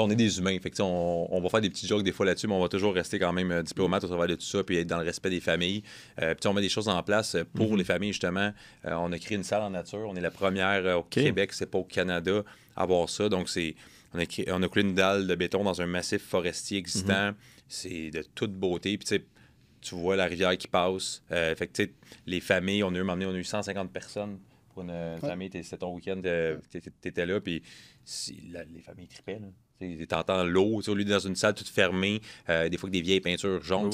on est des humains. Fait on, va faire des petits jokes des fois là-dessus, mais on va toujours rester quand même euh, diplomate au travers de tout ça, puis être dans le respect des familles. Euh, puis on met des choses en place euh, pour mhm. les familles, justement. on a créé une salle en nature. On est la première au Québec, c'est pas au Canada, à avoir ça. Donc, c'est on a, créé, une dalle de béton dans un massif forestier existant. Mhm. C'est de toute beauté. Puis, tu vois la rivière qui passe. fait que, les familles, on a eu, on a eu 150 personnes pour une famille. C'était ton week-end, tu étais là, puis les familles tripaient. T'entends l'eau, au lieu dans une salle toute fermée, euh, des fois avec des vieilles peintures jaunes,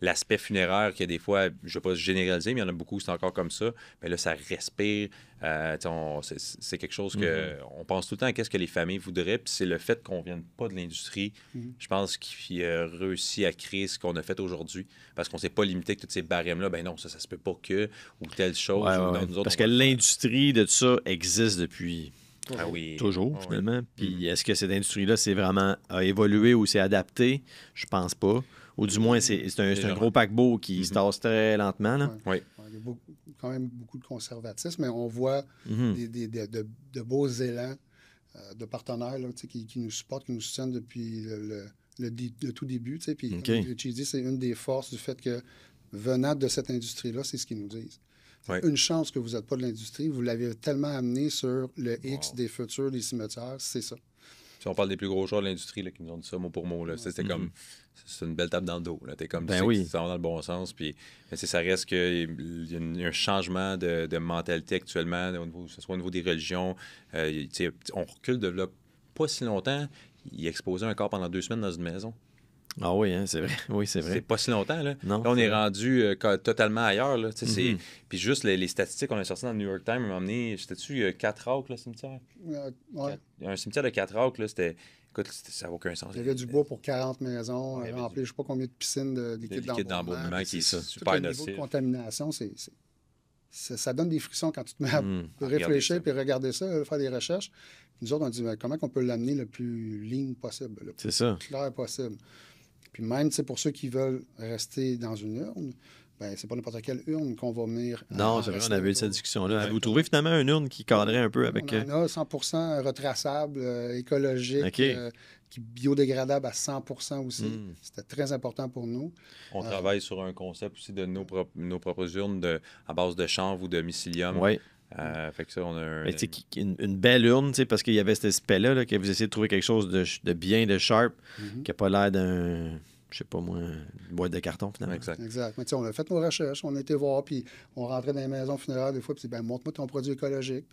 l'aspect funéraire qui a des fois, je ne vais pas généraliser, mais il y en a beaucoup c'est encore comme ça. Mais là, ça respire. Euh, c'est quelque chose que mm-hmm. on pense tout le temps à qu'est-ce que les familles voudraient. Puis c'est le fait qu'on ne vienne pas de l'industrie, mm-hmm. je pense, qui a réussi à créer ce qu'on a fait aujourd'hui. Parce qu'on ne s'est pas limité avec tous ces barèmes-là. Ben non, ça, ça se peut pas que, ou telle chose. parce que l'industrie de ça existe depuis ah oui. Toujours, ah finalement. Mm. Puis est-ce que cette industrie-là, c'est vraiment a évolué ou s'est adaptée? Je pense pas. Ou du moins, c'est un, gros paquebot qui mm-hmm. se tasse très lentement. Là. Oui. Il y a quand même beaucoup de conservatisme, mais on voit mm-hmm. de, beaux élans euh, de partenaires qui, nous supportent, qui nous soutiennent depuis le, le, tout début. Puis, okay. c'est une des forces du fait que venant de cette industrie-là, c'est ce qu'ils nous disent. Une chance que vous n'êtes pas de l'industrie, vous l'avez tellement amené sur le X des futurs des cimetières, c'est ça. Si on parle des plus gros joueurs de l'industrie qui nous ont dit ça mot pour mot, là, mm-hmm. comme c'est une belle table dans le dos. Là. comme, ben oui. ça dans le bon sens. Puis, ça reste qu'il y a un changement de, mentalité actuellement, que ce soit au niveau des religions. Euh, on recule de là, pas si longtemps. Il exposait un corps pendant deux semaines dans une maison. Ah oui, hein, c'est vrai. Oui, c'est vrai. C'est pas si longtemps. Là, non, là on est, rendu euh, totalement ailleurs. Là, mm-hmm. Puis juste les, les statistiques qu'on a sorties dans le New York Times, m'ont amené... j'étais-tu a 4 acres, le cimetière? Euh, ouais. a Un cimetière de 4 là, c'était. Écoute, ça n'a aucun sens. Il y avait du bois pour 40 maisons, rempli, je ne sais pas combien de piscines de liquide, d'embaumement. qui est ça. super le niveau de contamination, ça, ça, donne des frictions quand tu te mets à mm. réfléchir et regarder ça, euh, faire des recherches. nous autres, on dit comment on peut l'amener le plus ligne possible, le plus clair possible. Puis même, c'est pour ceux qui veulent rester dans une urne, ben, c'est pas n'importe quelle urne qu'on va venir. Non, c'est vrai, on avait eu cette discussion-là. Vous trouvez finalement une urne qui cadrait un peu avec. On euh, a 100 retraçable, euh, écologique, euh, qui biodégradable à 100 aussi. Hmm. C'était très important pour nous. On travaille sur un concept aussi de nos, propres urnes à base de chanvre ou de mycélium. Oui. Euh, fait que ça, on a une, belle urne, parce qu'il y avait cet aspect-là, que vous essayez de trouver quelque chose de, bien, de sharp, mhm. qui n'a pas l'air d'un je sais pas moi, une boîte de carton finalement. Exact. Exact. Mais on a fait nos recherches, on a été voir, puis on rentrait dans les maisons funéraires des fois, puis ben montre-moi ton produit écologique.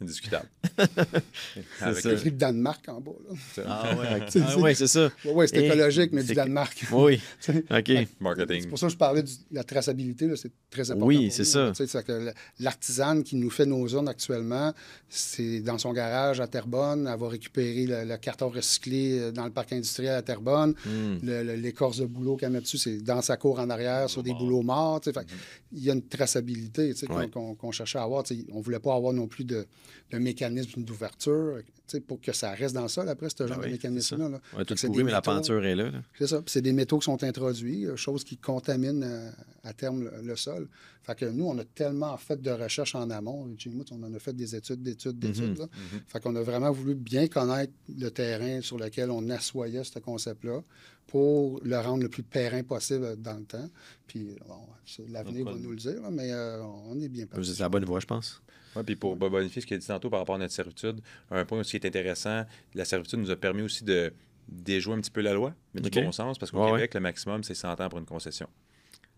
Indiscutable. c'est le Danemark en bas. Là. Ah, ah ouais, c'est ça. Oui, ouais, c'est écologique, mais du Danemark. Oui, OK. Marketing. C'est pour ça que je parlais de la traçabilité, c'est très important. Oui, c'est ça. L'artisane qui nous fait nos urnes actuellement, c'est dans son garage à Terrebonne, elle va récupérer le, carton recyclé euh, dans le parc industriel à Terrebonne, hmm. l'écorce de boulot qu'elle met dessus, c'est dans sa cour en arrière, sur des boulots morts. Il y a une traçabilité qu'on cherchait à avoir. on ne voulait pas avoir non plus de de mécanisme d'ouverture pour que ça reste dans le sol après, ce ah genre de mécanisme-là. On a tout mais la peinture est là. C'est ça. C'est des métaux qui sont introduits, euh, choses qui contaminent euh, à, terme le, sol. Fait que nous, on a tellement fait de recherches en amont. on en a fait des études, d'études, mm-hmm, d'études. des mm-hmm. Fait qu'on a vraiment voulu bien connaître le terrain sur lequel on assoyait ce concept-là pour le rendre le plus périn possible dans le temps. Puis, l'avenir va nous le dire, mais euh, on est bien prêts. Vous êtes la bonne voie, je pense. Oui, puis pour bonifier ce qu'il a dit tantôt par rapport à notre servitude, un point aussi qui est intéressant, la servitude nous a permis aussi de déjouer un petit peu la loi, mais du bon sens, parce qu'au Québec, le maximum, c'est 100 ans pour une concession.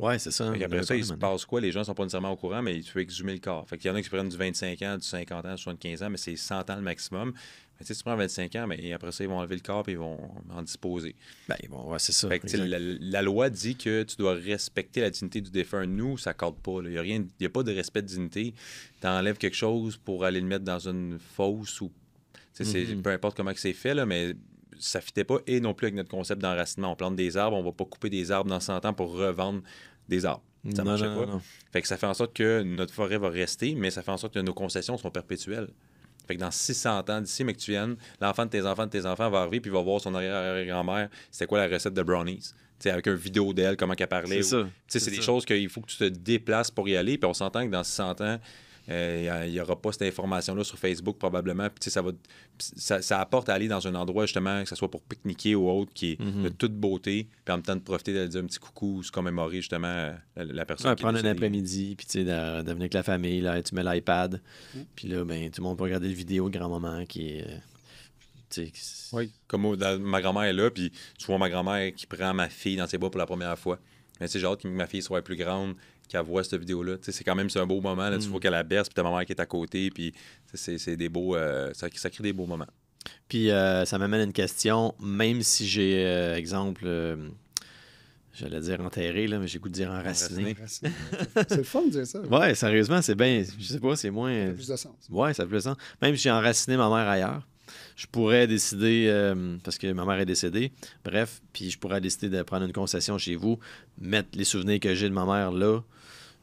Oui, c'est ça. après ça, il se hein. passe quoi? Les gens ne sont pas nécessairement au courant, mais il faut exhumer le corps. il y en a qui prennent du 25 ans, du 50 ans, du 75 ans, mais c'est 100 ans le maximum. Mais tu prends 25 ans, mais après ça, ils vont enlever le corps et ils vont en disposer. Ben, bon, ouais, c'est ça. la, loi dit que tu dois respecter la dignité du défunt. Nous, ça ne corde pas. Il n'y a, pas de respect de dignité. Tu enlèves quelque chose pour aller le mettre dans une fosse ou. Mm-hmm. Peu importe comment c'est fait, là, mais ça ne fitait pas et non plus avec notre concept d'enracinement. On plante des arbres, on ne va pas couper des arbres dans 100 ans pour revendre des arbres. Ça ne marchait pas. Fait que ça fait en sorte que notre forêt va rester, mais ça fait en sorte que nos concessions sont perpétuelles. Fait que dans 600 ans d'ici, mais que tu viennes, l'enfant de tes enfants, de tes enfants va arriver puis va voir son arrière-grand-mère, c'était quoi la recette de brownies. avec une vidéo d'elle, comment elle parlait. C'est ça. C'est des choses qu'il faut que tu te déplaces pour y aller. Puis on s'entend que dans 600 ans, il euh, n'y aura pas cette information-là sur Facebook probablement. Puis, ça, va, ça, apporte à aller dans un endroit justement, que ce soit pour pique-niquer ou autre, qui est mhm. de toute beauté, puis en même temps de profiter de dire un petit coucou ou se commémorer justement euh, la, personne. Ouais, qui prendre un après-midi, puis tu sais, venir avec la famille, là, tu mets l'iPad, mhm. puis là, ben, tout le monde peut regarder la vidéo grand-maman qui est. Euh, oui. Comme ma grand-mère est là, puis tu vois ma grand-mère qui prend ma fille dans ses bras pour la première fois. Mais c'est genre que ma fille soit plus grande, qu'elle voit cette vidéo-là. C'est quand même un beau moment. Là, Tu mm. vois qu'elle la berce, puis ta maman qui est à côté, puis c'est des beaux. Euh, ça, ça, crée des beaux moments. Puis euh, ça m'amène à une question. Même si j'ai, euh, exemple, j'allais dire enterré, là, mais j'ai goût de dire enraciné. c'est le fun de dire ça. Ouais, sérieusement, c'est bien. Je sais pas, c'est moins. Ça a plus de sens. Ouais, ça a plus de sens. Même si j'ai enraciné ma mère ailleurs je pourrais décider, parce que ma mère est décédée, bref, puis je pourrais décider de prendre une concession chez vous, mettre les souvenirs que j'ai de ma mère là,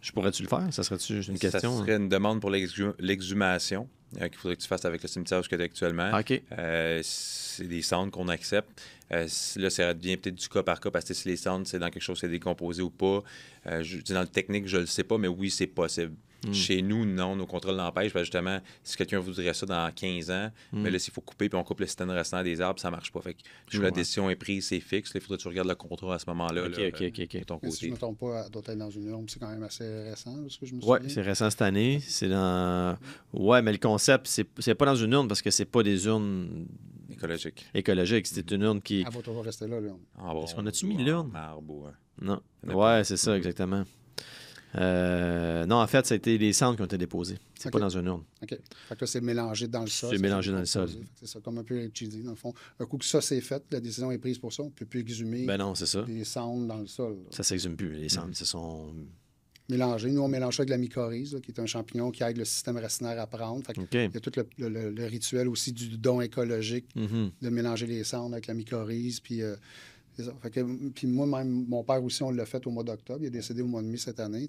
je pourrais-tu le faire? Ça serait-tu une question? Ça serait hein? une demande pour l'exhumation euh, qu'il faudrait que tu fasses avec le cimetière où tu es actuellement. Ah, ok. Euh, c'est des cendres qu'on accepte. Euh, là, ça devient peut-être du cas par cas parce que si les cendres, c'est dans quelque chose c'est décomposé ou pas. dans le technique, je ne le sais pas, mais oui, c'est possible. Hmm. Chez nous, non, nos contrôles l'empêchent. Parce justement, si quelqu'un vous dirait ça dans 15 ans, hmm. mais là, s'il faut couper, puis on coupe le système restant des arbres, ça ne marche pas. Fait que la décision est prise, c'est fixe. Il faudrait que tu regardes le contrôle à ce moment-là. OK, OK, OK. Ton côté. Si je ne me trompe pas, doit être dans une urne, c'est quand même assez récent, Oui, c'est récent cette année. C'est dans. Ouais, mais le concept, c'est pas dans une urne parce que c'est pas des urnes écologiques. Écologiques, c'est hmm. une urne qui. Elle va toujours rester là, l'urne. Ah, bon, Est-ce qu'on a-tu mis l'urne? Ah, marbre, Non. Ouais, c'est ça, exactement. Euh, non, en fait, ça a été les cendres qui ont été déposées. C'est pas dans une urne. OK. Fait que c'est mélangé dans le sol. C'est mélangé dans le sol. C'est ça, comme un peu cheesy, dans le fond. Un coup que ça, s'est fait, la décision est prise pour ça, on ne peut plus exhumer ben non, ça. les cendres dans le sol. Ça Ça s'exhume plus. Les cendres, mm. ce sont Mélangés. Nous, on mélange ça avec la mycorhize, qui est un champignon qui aide le système racinaire à prendre. Fait Il y a tout le, rituel aussi du don écologique, mm-hmm. de mélanger les cendres avec la mycorhize, puis euh, puis moi, même, mon père aussi, on l'a fait au mois d'octobre. Il est décédé au mois de mai cette année.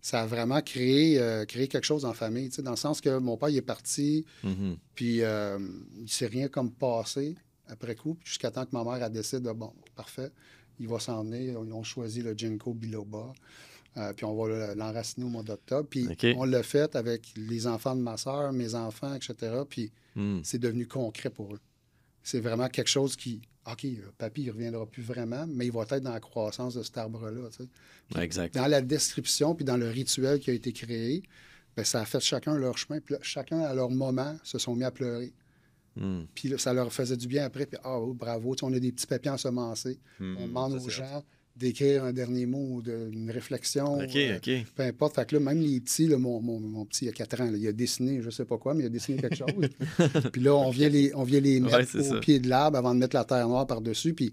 ça a vraiment euh, créé, quelque chose en famille, dans le sens que mon père, est parti, mm-hmm. puis euh, il ne s'est rien comme passé après coup, jusqu'à temps que ma mère, a décidé, bon, parfait, il va s'en venir. On, choisit le Jinko Biloba. Euh, puis on va l'enraciner au mois d'octobre. Puis on l'a fait avec les enfants de ma soeur, mes enfants, etc. Puis mm. c'est devenu concret pour eux c'est vraiment quelque chose qui, OK, euh, papy, il ne reviendra plus vraiment, mais il va être dans la croissance de cet arbre-là. Dans la description, puis dans le rituel qui a été créé, bien, ça a fait chacun leur chemin, chacun à leur moment se sont mis à pleurer. Hmm. Puis ça leur faisait du bien après, puis ah, oh, bravo, on a des petits papiers ensemencés, hmm. on demande aux gens d'écrire un dernier mot, de, une réflexion. OK, euh, OK. Peu importe. Fait que là, même les petits, mon, mon, mon, petit, il y a 4 ans, il a dessiné, je ne sais pas quoi, mais il a dessiné quelque chose. puis là, on vient les, on vient les mettre au pied de l'arbre avant de mettre la terre noire par-dessus. Puis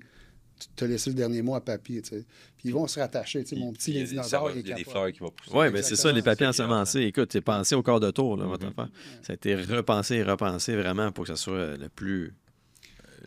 tu te laisses le dernier mot à papier. Tu sais. Puis ils vont se rattacher. Tu sais, mon petit, il y a, des fleurs qui vont pousser. Oui, mais ben, c'est ça, les papiers ensemencés. Écoute, c'est pensé au corps de tour, là, votre mhm. affaire. Ça a été repensé et repensé vraiment pour que ça soit le plus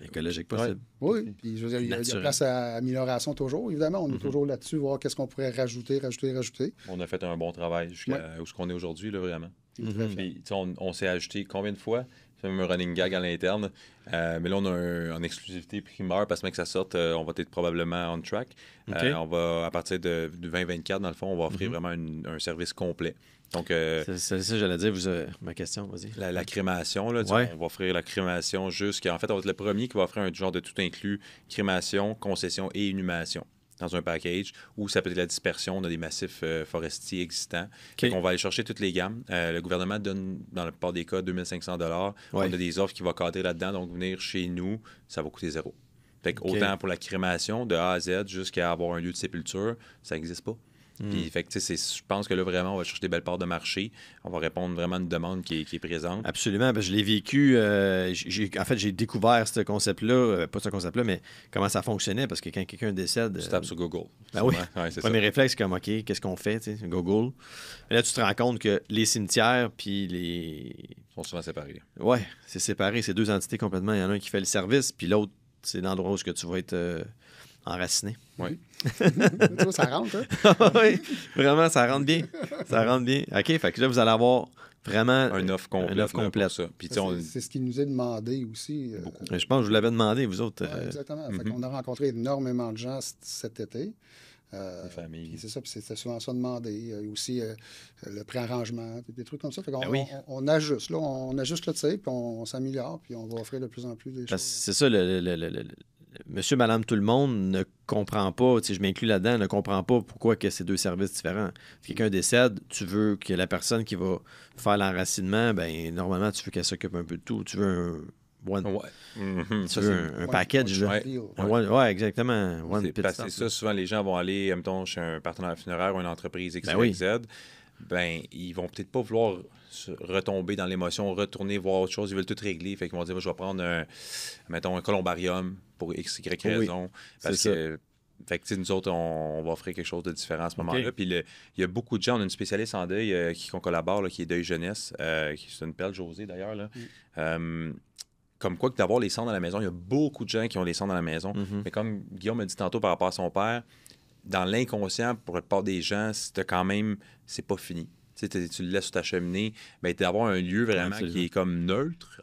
écologique possible. Oui, puis il y a place à amélioration toujours. Évidemment, on est mhm. toujours là-dessus, voir qu'est-ce qu'on pourrait rajouter, rajouter, rajouter. On a fait un bon travail jusqu'à où ce qu'on est aujourd'hui, là, vraiment. on, s'est ajouté combien de fois? C'est même un running gag à l'interne. Euh, mais là, on a en exclusivité primeur, parce que, que ça sorte, euh, on va être probablement on track. Euh, on va, à partir de, 2024, dans le fond, on va offrir mhm. vraiment un service complet. Donc, euh, c'est ça, j'allais dire, vous, euh, ma question, vas-y. La, crémation, là, on va offrir la crémation jusqu'à. En fait, on va être le premier qui va offrir un genre de tout inclus crémation, concession et inhumation dans un package, ou ça peut être la dispersion de des massifs euh, forestiers existants. On va aller chercher toutes les gammes. le gouvernement donne, dans le plupart des cas, 2500 dollars. On a des offres qui vont cadrer là-dedans. Donc, venir chez nous, ça va coûter zéro. Fait Autant pour la crémation, de A à Z, jusqu'à avoir un lieu de sépulture, ça n'existe pas. Hmm. Puis, je pense que là, vraiment, on va chercher des belles parts de marché. On va répondre vraiment à une demande qui est, présente. Absolument. Parce ben, que je l'ai vécu. Euh, en fait, j'ai découvert ce concept-là, euh, pas ce concept-là, mais comment ça fonctionnait. Parce que quand quelqu'un décède. Tu euh, tapes sur Google. Ben oui. Ouais, c'est Premier réflexe, comme OK, qu'est-ce qu'on fait Google. Mais là, tu te rends compte que les cimetières, puis les. Ils sont souvent séparés. Oui, c'est séparé. C'est deux entités complètement. Il y en a un qui fait le service, puis l'autre, c'est l'endroit où tu vas être enraciné. Oui. ça rentre, hein? oui, vraiment, ça rentre bien. Ça rentre bien. OK, fait que là, vous allez avoir vraiment un offre complète. Ça. Puis, on... c'est, ce qui nous est demandé aussi. Euh, euh, je pense que je vous l'avais demandé, vous autres. Euh, exactement. Mhm. on a rencontré énormément de gens cet été. Euh, c'est ça, puis c'était souvent ça demandé. aussi le préarrangement, des trucs comme ça. Ah on, on, ajuste, là, on ajuste le type, puis on, s'améliore, puis on va offrir de plus en plus des choses. C'est ça, le, monsieur, madame, tout le monde ne comprend pas, je m'inclus là-dedans, ne comprend pas pourquoi que ces deux services différents. Si quelqu'un décède, tu veux que la personne qui va faire l'enracinement, ben normalement, tu veux qu'elle s'occupe un peu de tout. Tu veux un one. Mm-hmm. un, package. ouais. exactement. c'est ça, souvent les gens vont aller, mettons, chez un partenaire funéraire ou une entreprise XYZ. Ben ben ils vont peut-être pas vouloir retomber dans l'émotion, retourner voir autre chose. Ils veulent tout régler. Fait qu'ils vont dire, je vais prendre, un, mettons, un columbarium pour X, Y raison. parce que, fait nous autres, on, va offrir quelque chose de différent à ce moment-là. Puis il y a beaucoup de gens. On a une spécialiste en deuil euh, qui qu'on collabore, qui est Deuil Jeunesse, euh, qui c'est une perle Josée d'ailleurs. Mm. Euh, comme quoi que d'avoir les cendres à la maison, il y a beaucoup de gens qui ont les cendres à la maison. Mm-hmm. Mais comme Guillaume a dit tantôt par rapport à son père, dans l'inconscient, pour la plupart des gens, c'est quand même, c'est pas fini. Tu, le laisses sur ta cheminée, mais ben, d'avoir un lieu vraiment qui est comme neutre,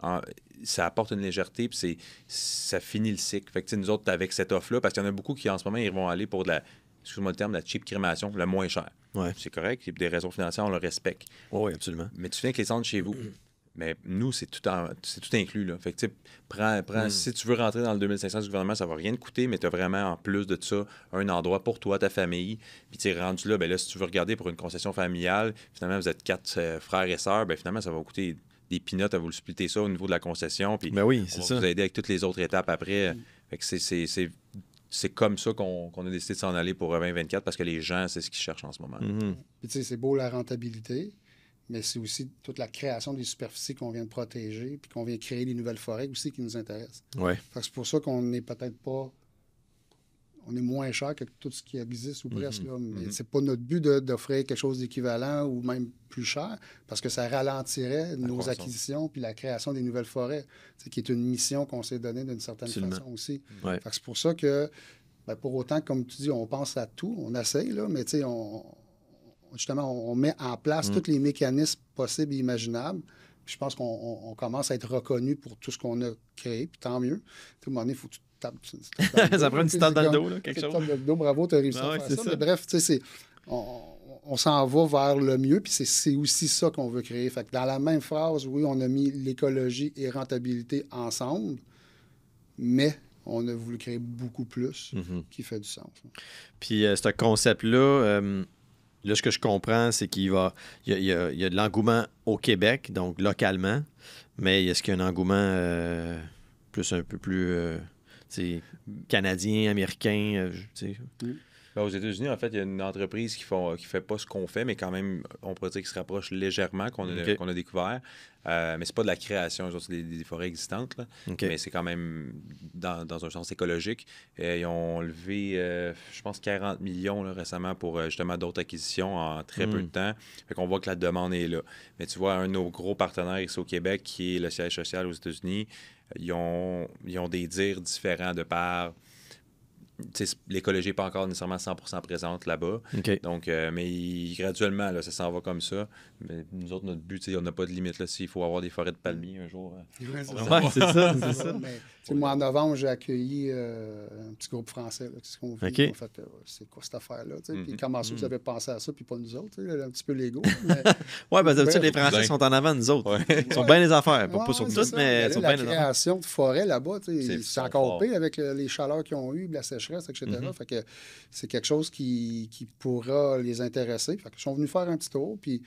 ça apporte une légèreté, puis c'est, ça finit le cycle. Fait que, nous autres, avec cette offre-là, parce qu'il y en a beaucoup qui, en ce moment, ils vont aller pour de la, excuse-moi le terme, la cheap crémation, la moins cher. Ouais. C'est correct, et des raisons financières, on le respecte. Oui, absolument. Mais tu viens avec les centres chez vous. Mais nous, c'est tout, tout inclus. Là. Fait que, prends, prends, hmm. Si tu veux rentrer dans le 2500 du gouvernement, ça va rien te coûter, mais tu as vraiment, en plus de ça, un endroit pour toi, ta famille. Puis tu es rendu là, ben là, si tu veux regarder pour une concession familiale, finalement, vous êtes quatre euh, frères et sœurs, ben finalement, ça va coûter des pinottes à vous le splitter ça au niveau de la concession. Puis ben oui, c'est ça. vous aider avec toutes les autres étapes après. Hmm. Fait que c'est comme ça qu'on a décidé de s'en aller pour 2024 parce que les gens, c'est ce qu'ils cherchent en ce moment. Hmm. Puis tu sais, c'est beau la rentabilité, mais c'est aussi toute la création des superficies qu'on vient de protéger, puis qu'on vient créer des nouvelles forêts aussi qui nous intéressent. Ouais. C'est pour ça qu'on n'est peut-être pas. On est moins cher que tout ce qui existe ou presque. Mhm. Mais mhm. c'est pas notre but d'offrir quelque chose d'équivalent ou même plus cher, parce que ça ralentirait nos acquisitions puis la création des nouvelles forêts, qui est une mission qu'on s'est donnée d'une certaine façon aussi. Mhm. C'est pour ça que, ben, pour autant, comme tu dis, on pense à tout, on essaye, là, mais on, justement, on met en place mm. tous les mécanismes possibles et imaginables. Puis je pense qu'on commence à être reconnu pour tout ce qu'on a créé, puis tant mieux. À un moment il faut que tu tapes. ça prend une petite dans le dos, là, quelque chose. le bravo, tu as réussi ah ça. bref, tu sais, on, s'en va vers le mieux, puis c'est aussi ça qu'on veut créer. Fait que dans la même phrase, oui, on a mis l'écologie et rentabilité ensemble, mais on a voulu créer beaucoup plus mm-hmm. qui fait du sens. Puis euh, ce concept-là euh, Là, ce que je comprends, c'est qu'il va, il y, a, de l'engouement au Québec, donc localement, mais est-ce qu'il y a un engouement euh, plus un peu plus euh, canadien, américain, euh, mm. Ben, aux États-Unis, en fait, il y a une entreprise qui ne fait pas ce qu'on fait, mais quand même, on pourrait dire qu'ils se rapproche légèrement, qu'on a, découvert. Euh, mais c'est pas de la création, c'est des, forêts existantes, mais c'est quand même dans, un sens écologique. ils ont levé, euh, je pense, 40 millions récemment pour euh, justement d'autres acquisitions en très peu hmm. de temps. Fait qu'on voit que la demande est là. Mais tu vois, un de nos gros partenaires ici au Québec, qui est le siège social aux États-Unis, ils ont, ils ont des dires différents de part l'écologie n'est pas encore nécessairement 100% présente là-bas. Donc, euh, mais graduellement, ça s'en va comme ça. Mais nous autres, notre but, on n'a pas de limite. S'il faut avoir des forêts de palmiers un jour, euh, c'est ça. c'est ça moi, en novembre, j'ai accueilli euh, un petit groupe français là, ce qu'on fait, euh, c'est quoi cette affaire-là? Ils -hmm. Puis penser mhm. vous mhm. avez pensé à ça, puis pas nous autres, un petit peu l'ego. oui, bien, d'habitude ben, les Français ben. sont en avant, nous autres. Ils sont bien les affaires, pas, sur tout, mais ils sont bien les affaires. La création de forêt là-bas, c'est encore pire avec les chaleurs qu'ils ont eues, la sécheresse, etc. Mhm. Fait que c'est quelque chose qui, qui, pourra les intéresser. ils sont venus faire un petit tour, puis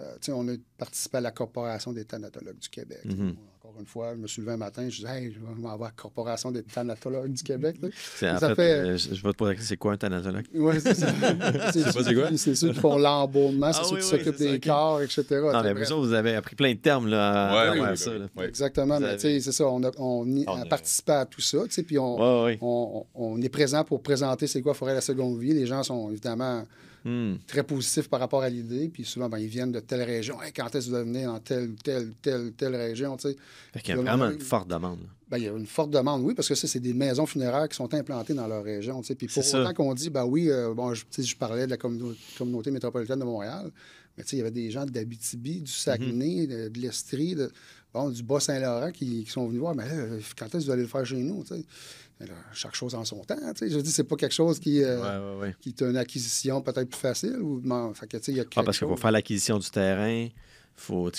euh, on a participé à la Corporation des thanatologues du Québec. Mm-hmm. Encore une fois, je me suis levé un matin, je disais, hey, je vais avoir la Corporation des thanatologues du Québec. Ça fait, euh, je vais te poser c'est quoi un thanatologue? Oui, c'est ça. c'est ceux qui font l'embaumement, c'est ah ceux qui s'occupent des corps, etc. Non, mais vous, vous avez appris plein de termes là, ouais, oui, ça, Exactement, c'est ça, on, a, on, ah, participé à tout ça, puis on, on, est présent pour présenter c'est quoi Forêt la seconde vie. Les gens sont évidemment Hmm. très positif par rapport à l'idée. Puis souvent, ben, ils viennent de telle région. quand est-ce que vous venir dans telle, telle, telle, telle région? il y a vraiment une forte demande. Ben, il y a une forte demande, oui, parce que c'est des maisons funéraires qui sont implantées dans leur région. Puis pour autant qu'on dit, ben oui, euh, bon, je, parlais de la communauté métropolitaine de Montréal, mais il y avait des gens d'Abitibi, du Saguenay, mm-hmm. de, l'Estrie, bon, du Bas-Saint-Laurent qui, sont venus voir, mais euh, quand est-ce que vous allez le faire chez nous? chaque chose en son temps. Tu sais, je dis, c'est pas quelque chose qui, euh, qui est une acquisition peut-être plus facile. Ou, non, fait que, ah, parce qu'il faut faire l'acquisition du terrain. Faut, il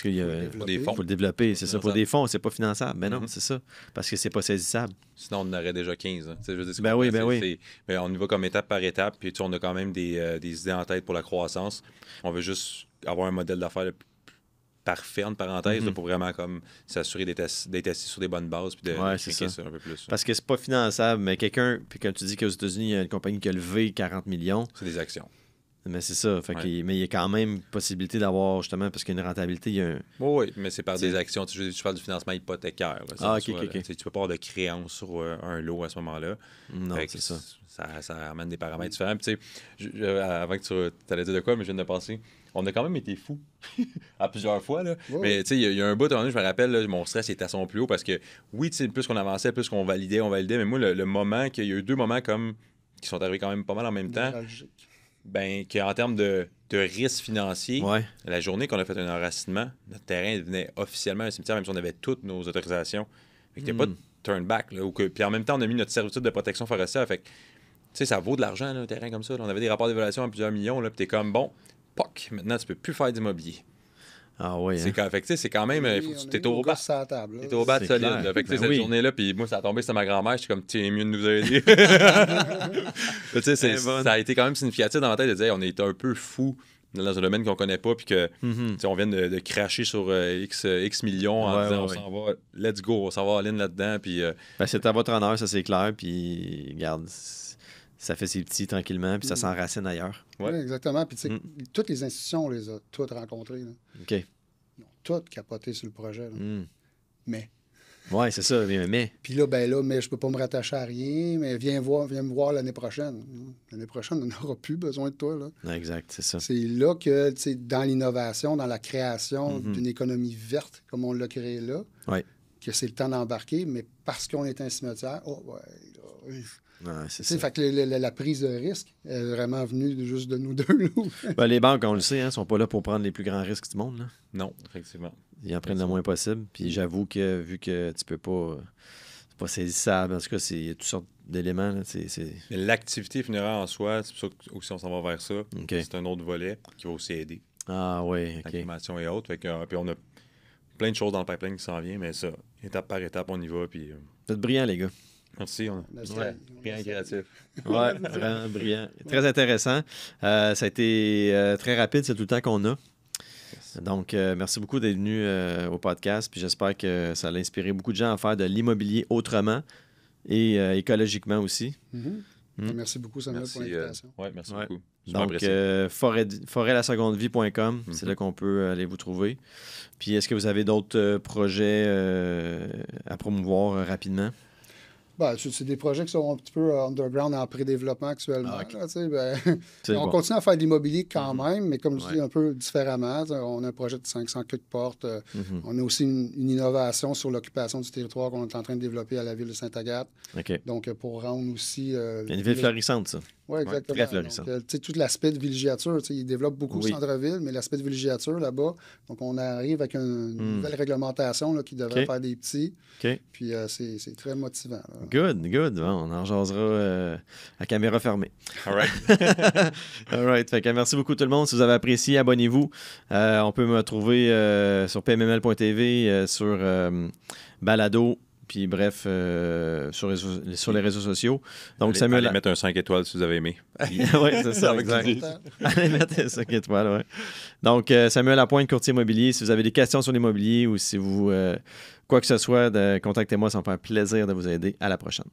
faut, des le développer, c'est ça. Pour des fonds, c'est pas finançable. Mais ben non, mm-hmm. c'est ça. Parce que c'est pas saisissable. Sinon, on en aurait déjà 15. Hein. Je ben oui, ben Mais on y va comme étape par étape. Puis on a quand même des, euh, des idées en tête pour la croissance. On veut juste avoir un modèle d'affaires parfait, entre parenthèse, mhm. pour vraiment comme s'assurer d'être assis, sur des bonnes bases puis de ça. un peu plus. Parce que c'est pas finançable, mais quelqu'un, puis quand tu dis qu'aux États-Unis, il y a une compagnie qui a levé 40 millions. C'est des actions. Mais c'est ça. mais il y a quand même possibilité d'avoir, justement, parce qu'il y a une rentabilité. Il y a un... oui, mais c'est par des actions. Tu, parles du financement hypothécaire. ah, ok, ok, Tu peux pas avoir de créance sur euh, un lot à ce moment-là. Non, c'est ça. ça. amène des paramètres différents. avant que tu allais dire de quoi, mais je viens de passer on a quand même été fous à plusieurs fois. Mais tu sais, il y, a un bout, de je me rappelle, mon stress est à son plus haut parce que, oui, plus qu'on avançait, plus qu'on validait, on validait. Mais moi, le, moment, qu'il y a eu deux moments comme qui sont arrivés quand même pas mal en même temps, ben, qu'en termes de, de risque financier, la journée qu'on a fait un enracinement, notre terrain devenait officiellement un cimetière, même si on avait toutes nos autorisations. Fait que mm. pas de hmm. turn back. ou que... Puis en même temps, on a mis notre servitude de protection forestière. Fait que, tu sais, ça vaut de l'argent, un terrain comme ça. On avait des rapports d'évaluation à plusieurs millions. Là, puis t'es comme, bon, POC. Maintenant, tu peux plus faire d'immobilier. Ah oui. C'est hein. sais, c'est quand même. Euh, oui, faut que tu t'es au bas. T'es au bas de solide. Fait que, ben cette journée-là, puis moi, ça a tombé, sur ma grand-mère. suis comme, es mieux de nous aider. Eh, ça a été quand même significatif dans ma tête de dire, on est un peu fou dans un domaine qu'on connaît pas, puis que mm-hmm. tu on vient de, cracher sur euh, euh, X, millions en disant on s'en va, let's go, on s'en va à l'île là-dedans. Puis, ben, c'est à votre honneur, ça c'est clair, puis regarde, ça fait ses petits tranquillement, puis ça mm. s'enracine ailleurs. Oui, exactement. Puis, tu mm. toutes les institutions, on les a toutes rencontrées. OK. Ils ont toutes capoté sur le projet. Mm. Mais. Oui, c'est ça, mais, Puis là, ben là, mais je peux pas me rattacher à rien, mais viens, voir, viens me voir l'année prochaine. L'année prochaine, on n'aura plus besoin de toi. Là. Exact, c'est ça. C'est là que, tu sais, dans l'innovation, dans la création mm-hmm. d'une économie verte, comme on l'a créée là, que c'est le temps d'embarquer, mais parce qu'on est un cimetière, oh, ouais, là, c'est Fait la prise de risque est vraiment venue juste de nous deux. ben, les banques, on le sait, ne hein, sont pas là pour prendre les plus grands risques du monde. Non, effectivement. Ils en prennent le moins possible. Puis j'avoue que vu que tu peux pas. C'est pas saisissable. En tout cas, il y a toutes sortes d'éléments. L'activité funéraire en soi, c'est pour ça que on s'en va vers ça. C'est un autre volet qui va aussi aider. Ah oui, OK. et autres. Euh, puis on a plein de choses dans le pipeline qui s'en vient, mais ça, étape par étape, on y va. Puis, euh, Vous êtes brillants, les gars. Merci. On a... créatif. Oui, vraiment brillant. Très intéressant. Euh, ça a été euh, très rapide, c'est tout le temps qu'on a. Donc, euh, merci beaucoup d'être venu au podcast. Puis j'espère que ça a inspiré beaucoup de gens à faire de l'immobilier autrement et écologiquement aussi. Mm-hmm. Mm. Merci beaucoup, Samuel, pour l'invitation. Oui, merci beaucoup. Donc, euh, forêt, la seconde mm-hmm. c'est là qu'on peut aller vous trouver. Puis, est-ce que vous avez d'autres projets à promouvoir rapidement? Ben, c'est des projets qui sont un petit peu euh, underground en pré-développement actuellement. Ah, ben, on continue à faire de l'immobilier quand mm-hmm. même, mais comme je dis, un peu différemment. On a un projet de 500 clics portes. Euh, mm-hmm. On a aussi une, innovation sur l'occupation du territoire qu'on est en train de développer à la ville de Sainte-Agathe. Donc, euh, pour rendre aussi. une ville florissante, ça. Oui, exactement. très florissante. tout l'aspect de villégiature. Ils développent beaucoup centre-ville, mais l'aspect de villégiature là-bas. Donc, on arrive avec une, mm. nouvelle réglementation qui devrait faire des petits. Puis, c'est très motivant. Good, good. on en jasera euh, caméra fermée. All right. All right. merci beaucoup tout le monde. Si vous avez apprécié, abonnez-vous. Euh, on peut me trouver euh, sur pmml.tv, sur Balado puis bref, euh, sur, les, réseaux sociaux. Donc, Samuel. Allez mettre un 5 étoiles si vous avez aimé. oui, c'est ça, exact. allez mettre un 5 étoiles, oui. Donc, euh, Samuel Lapointe, courtier immobilier. Si vous avez des questions sur l'immobilier ou si vous. Euh, quoi que ce soit, contactez-moi, ça me fait plaisir de vous aider. À la prochaine.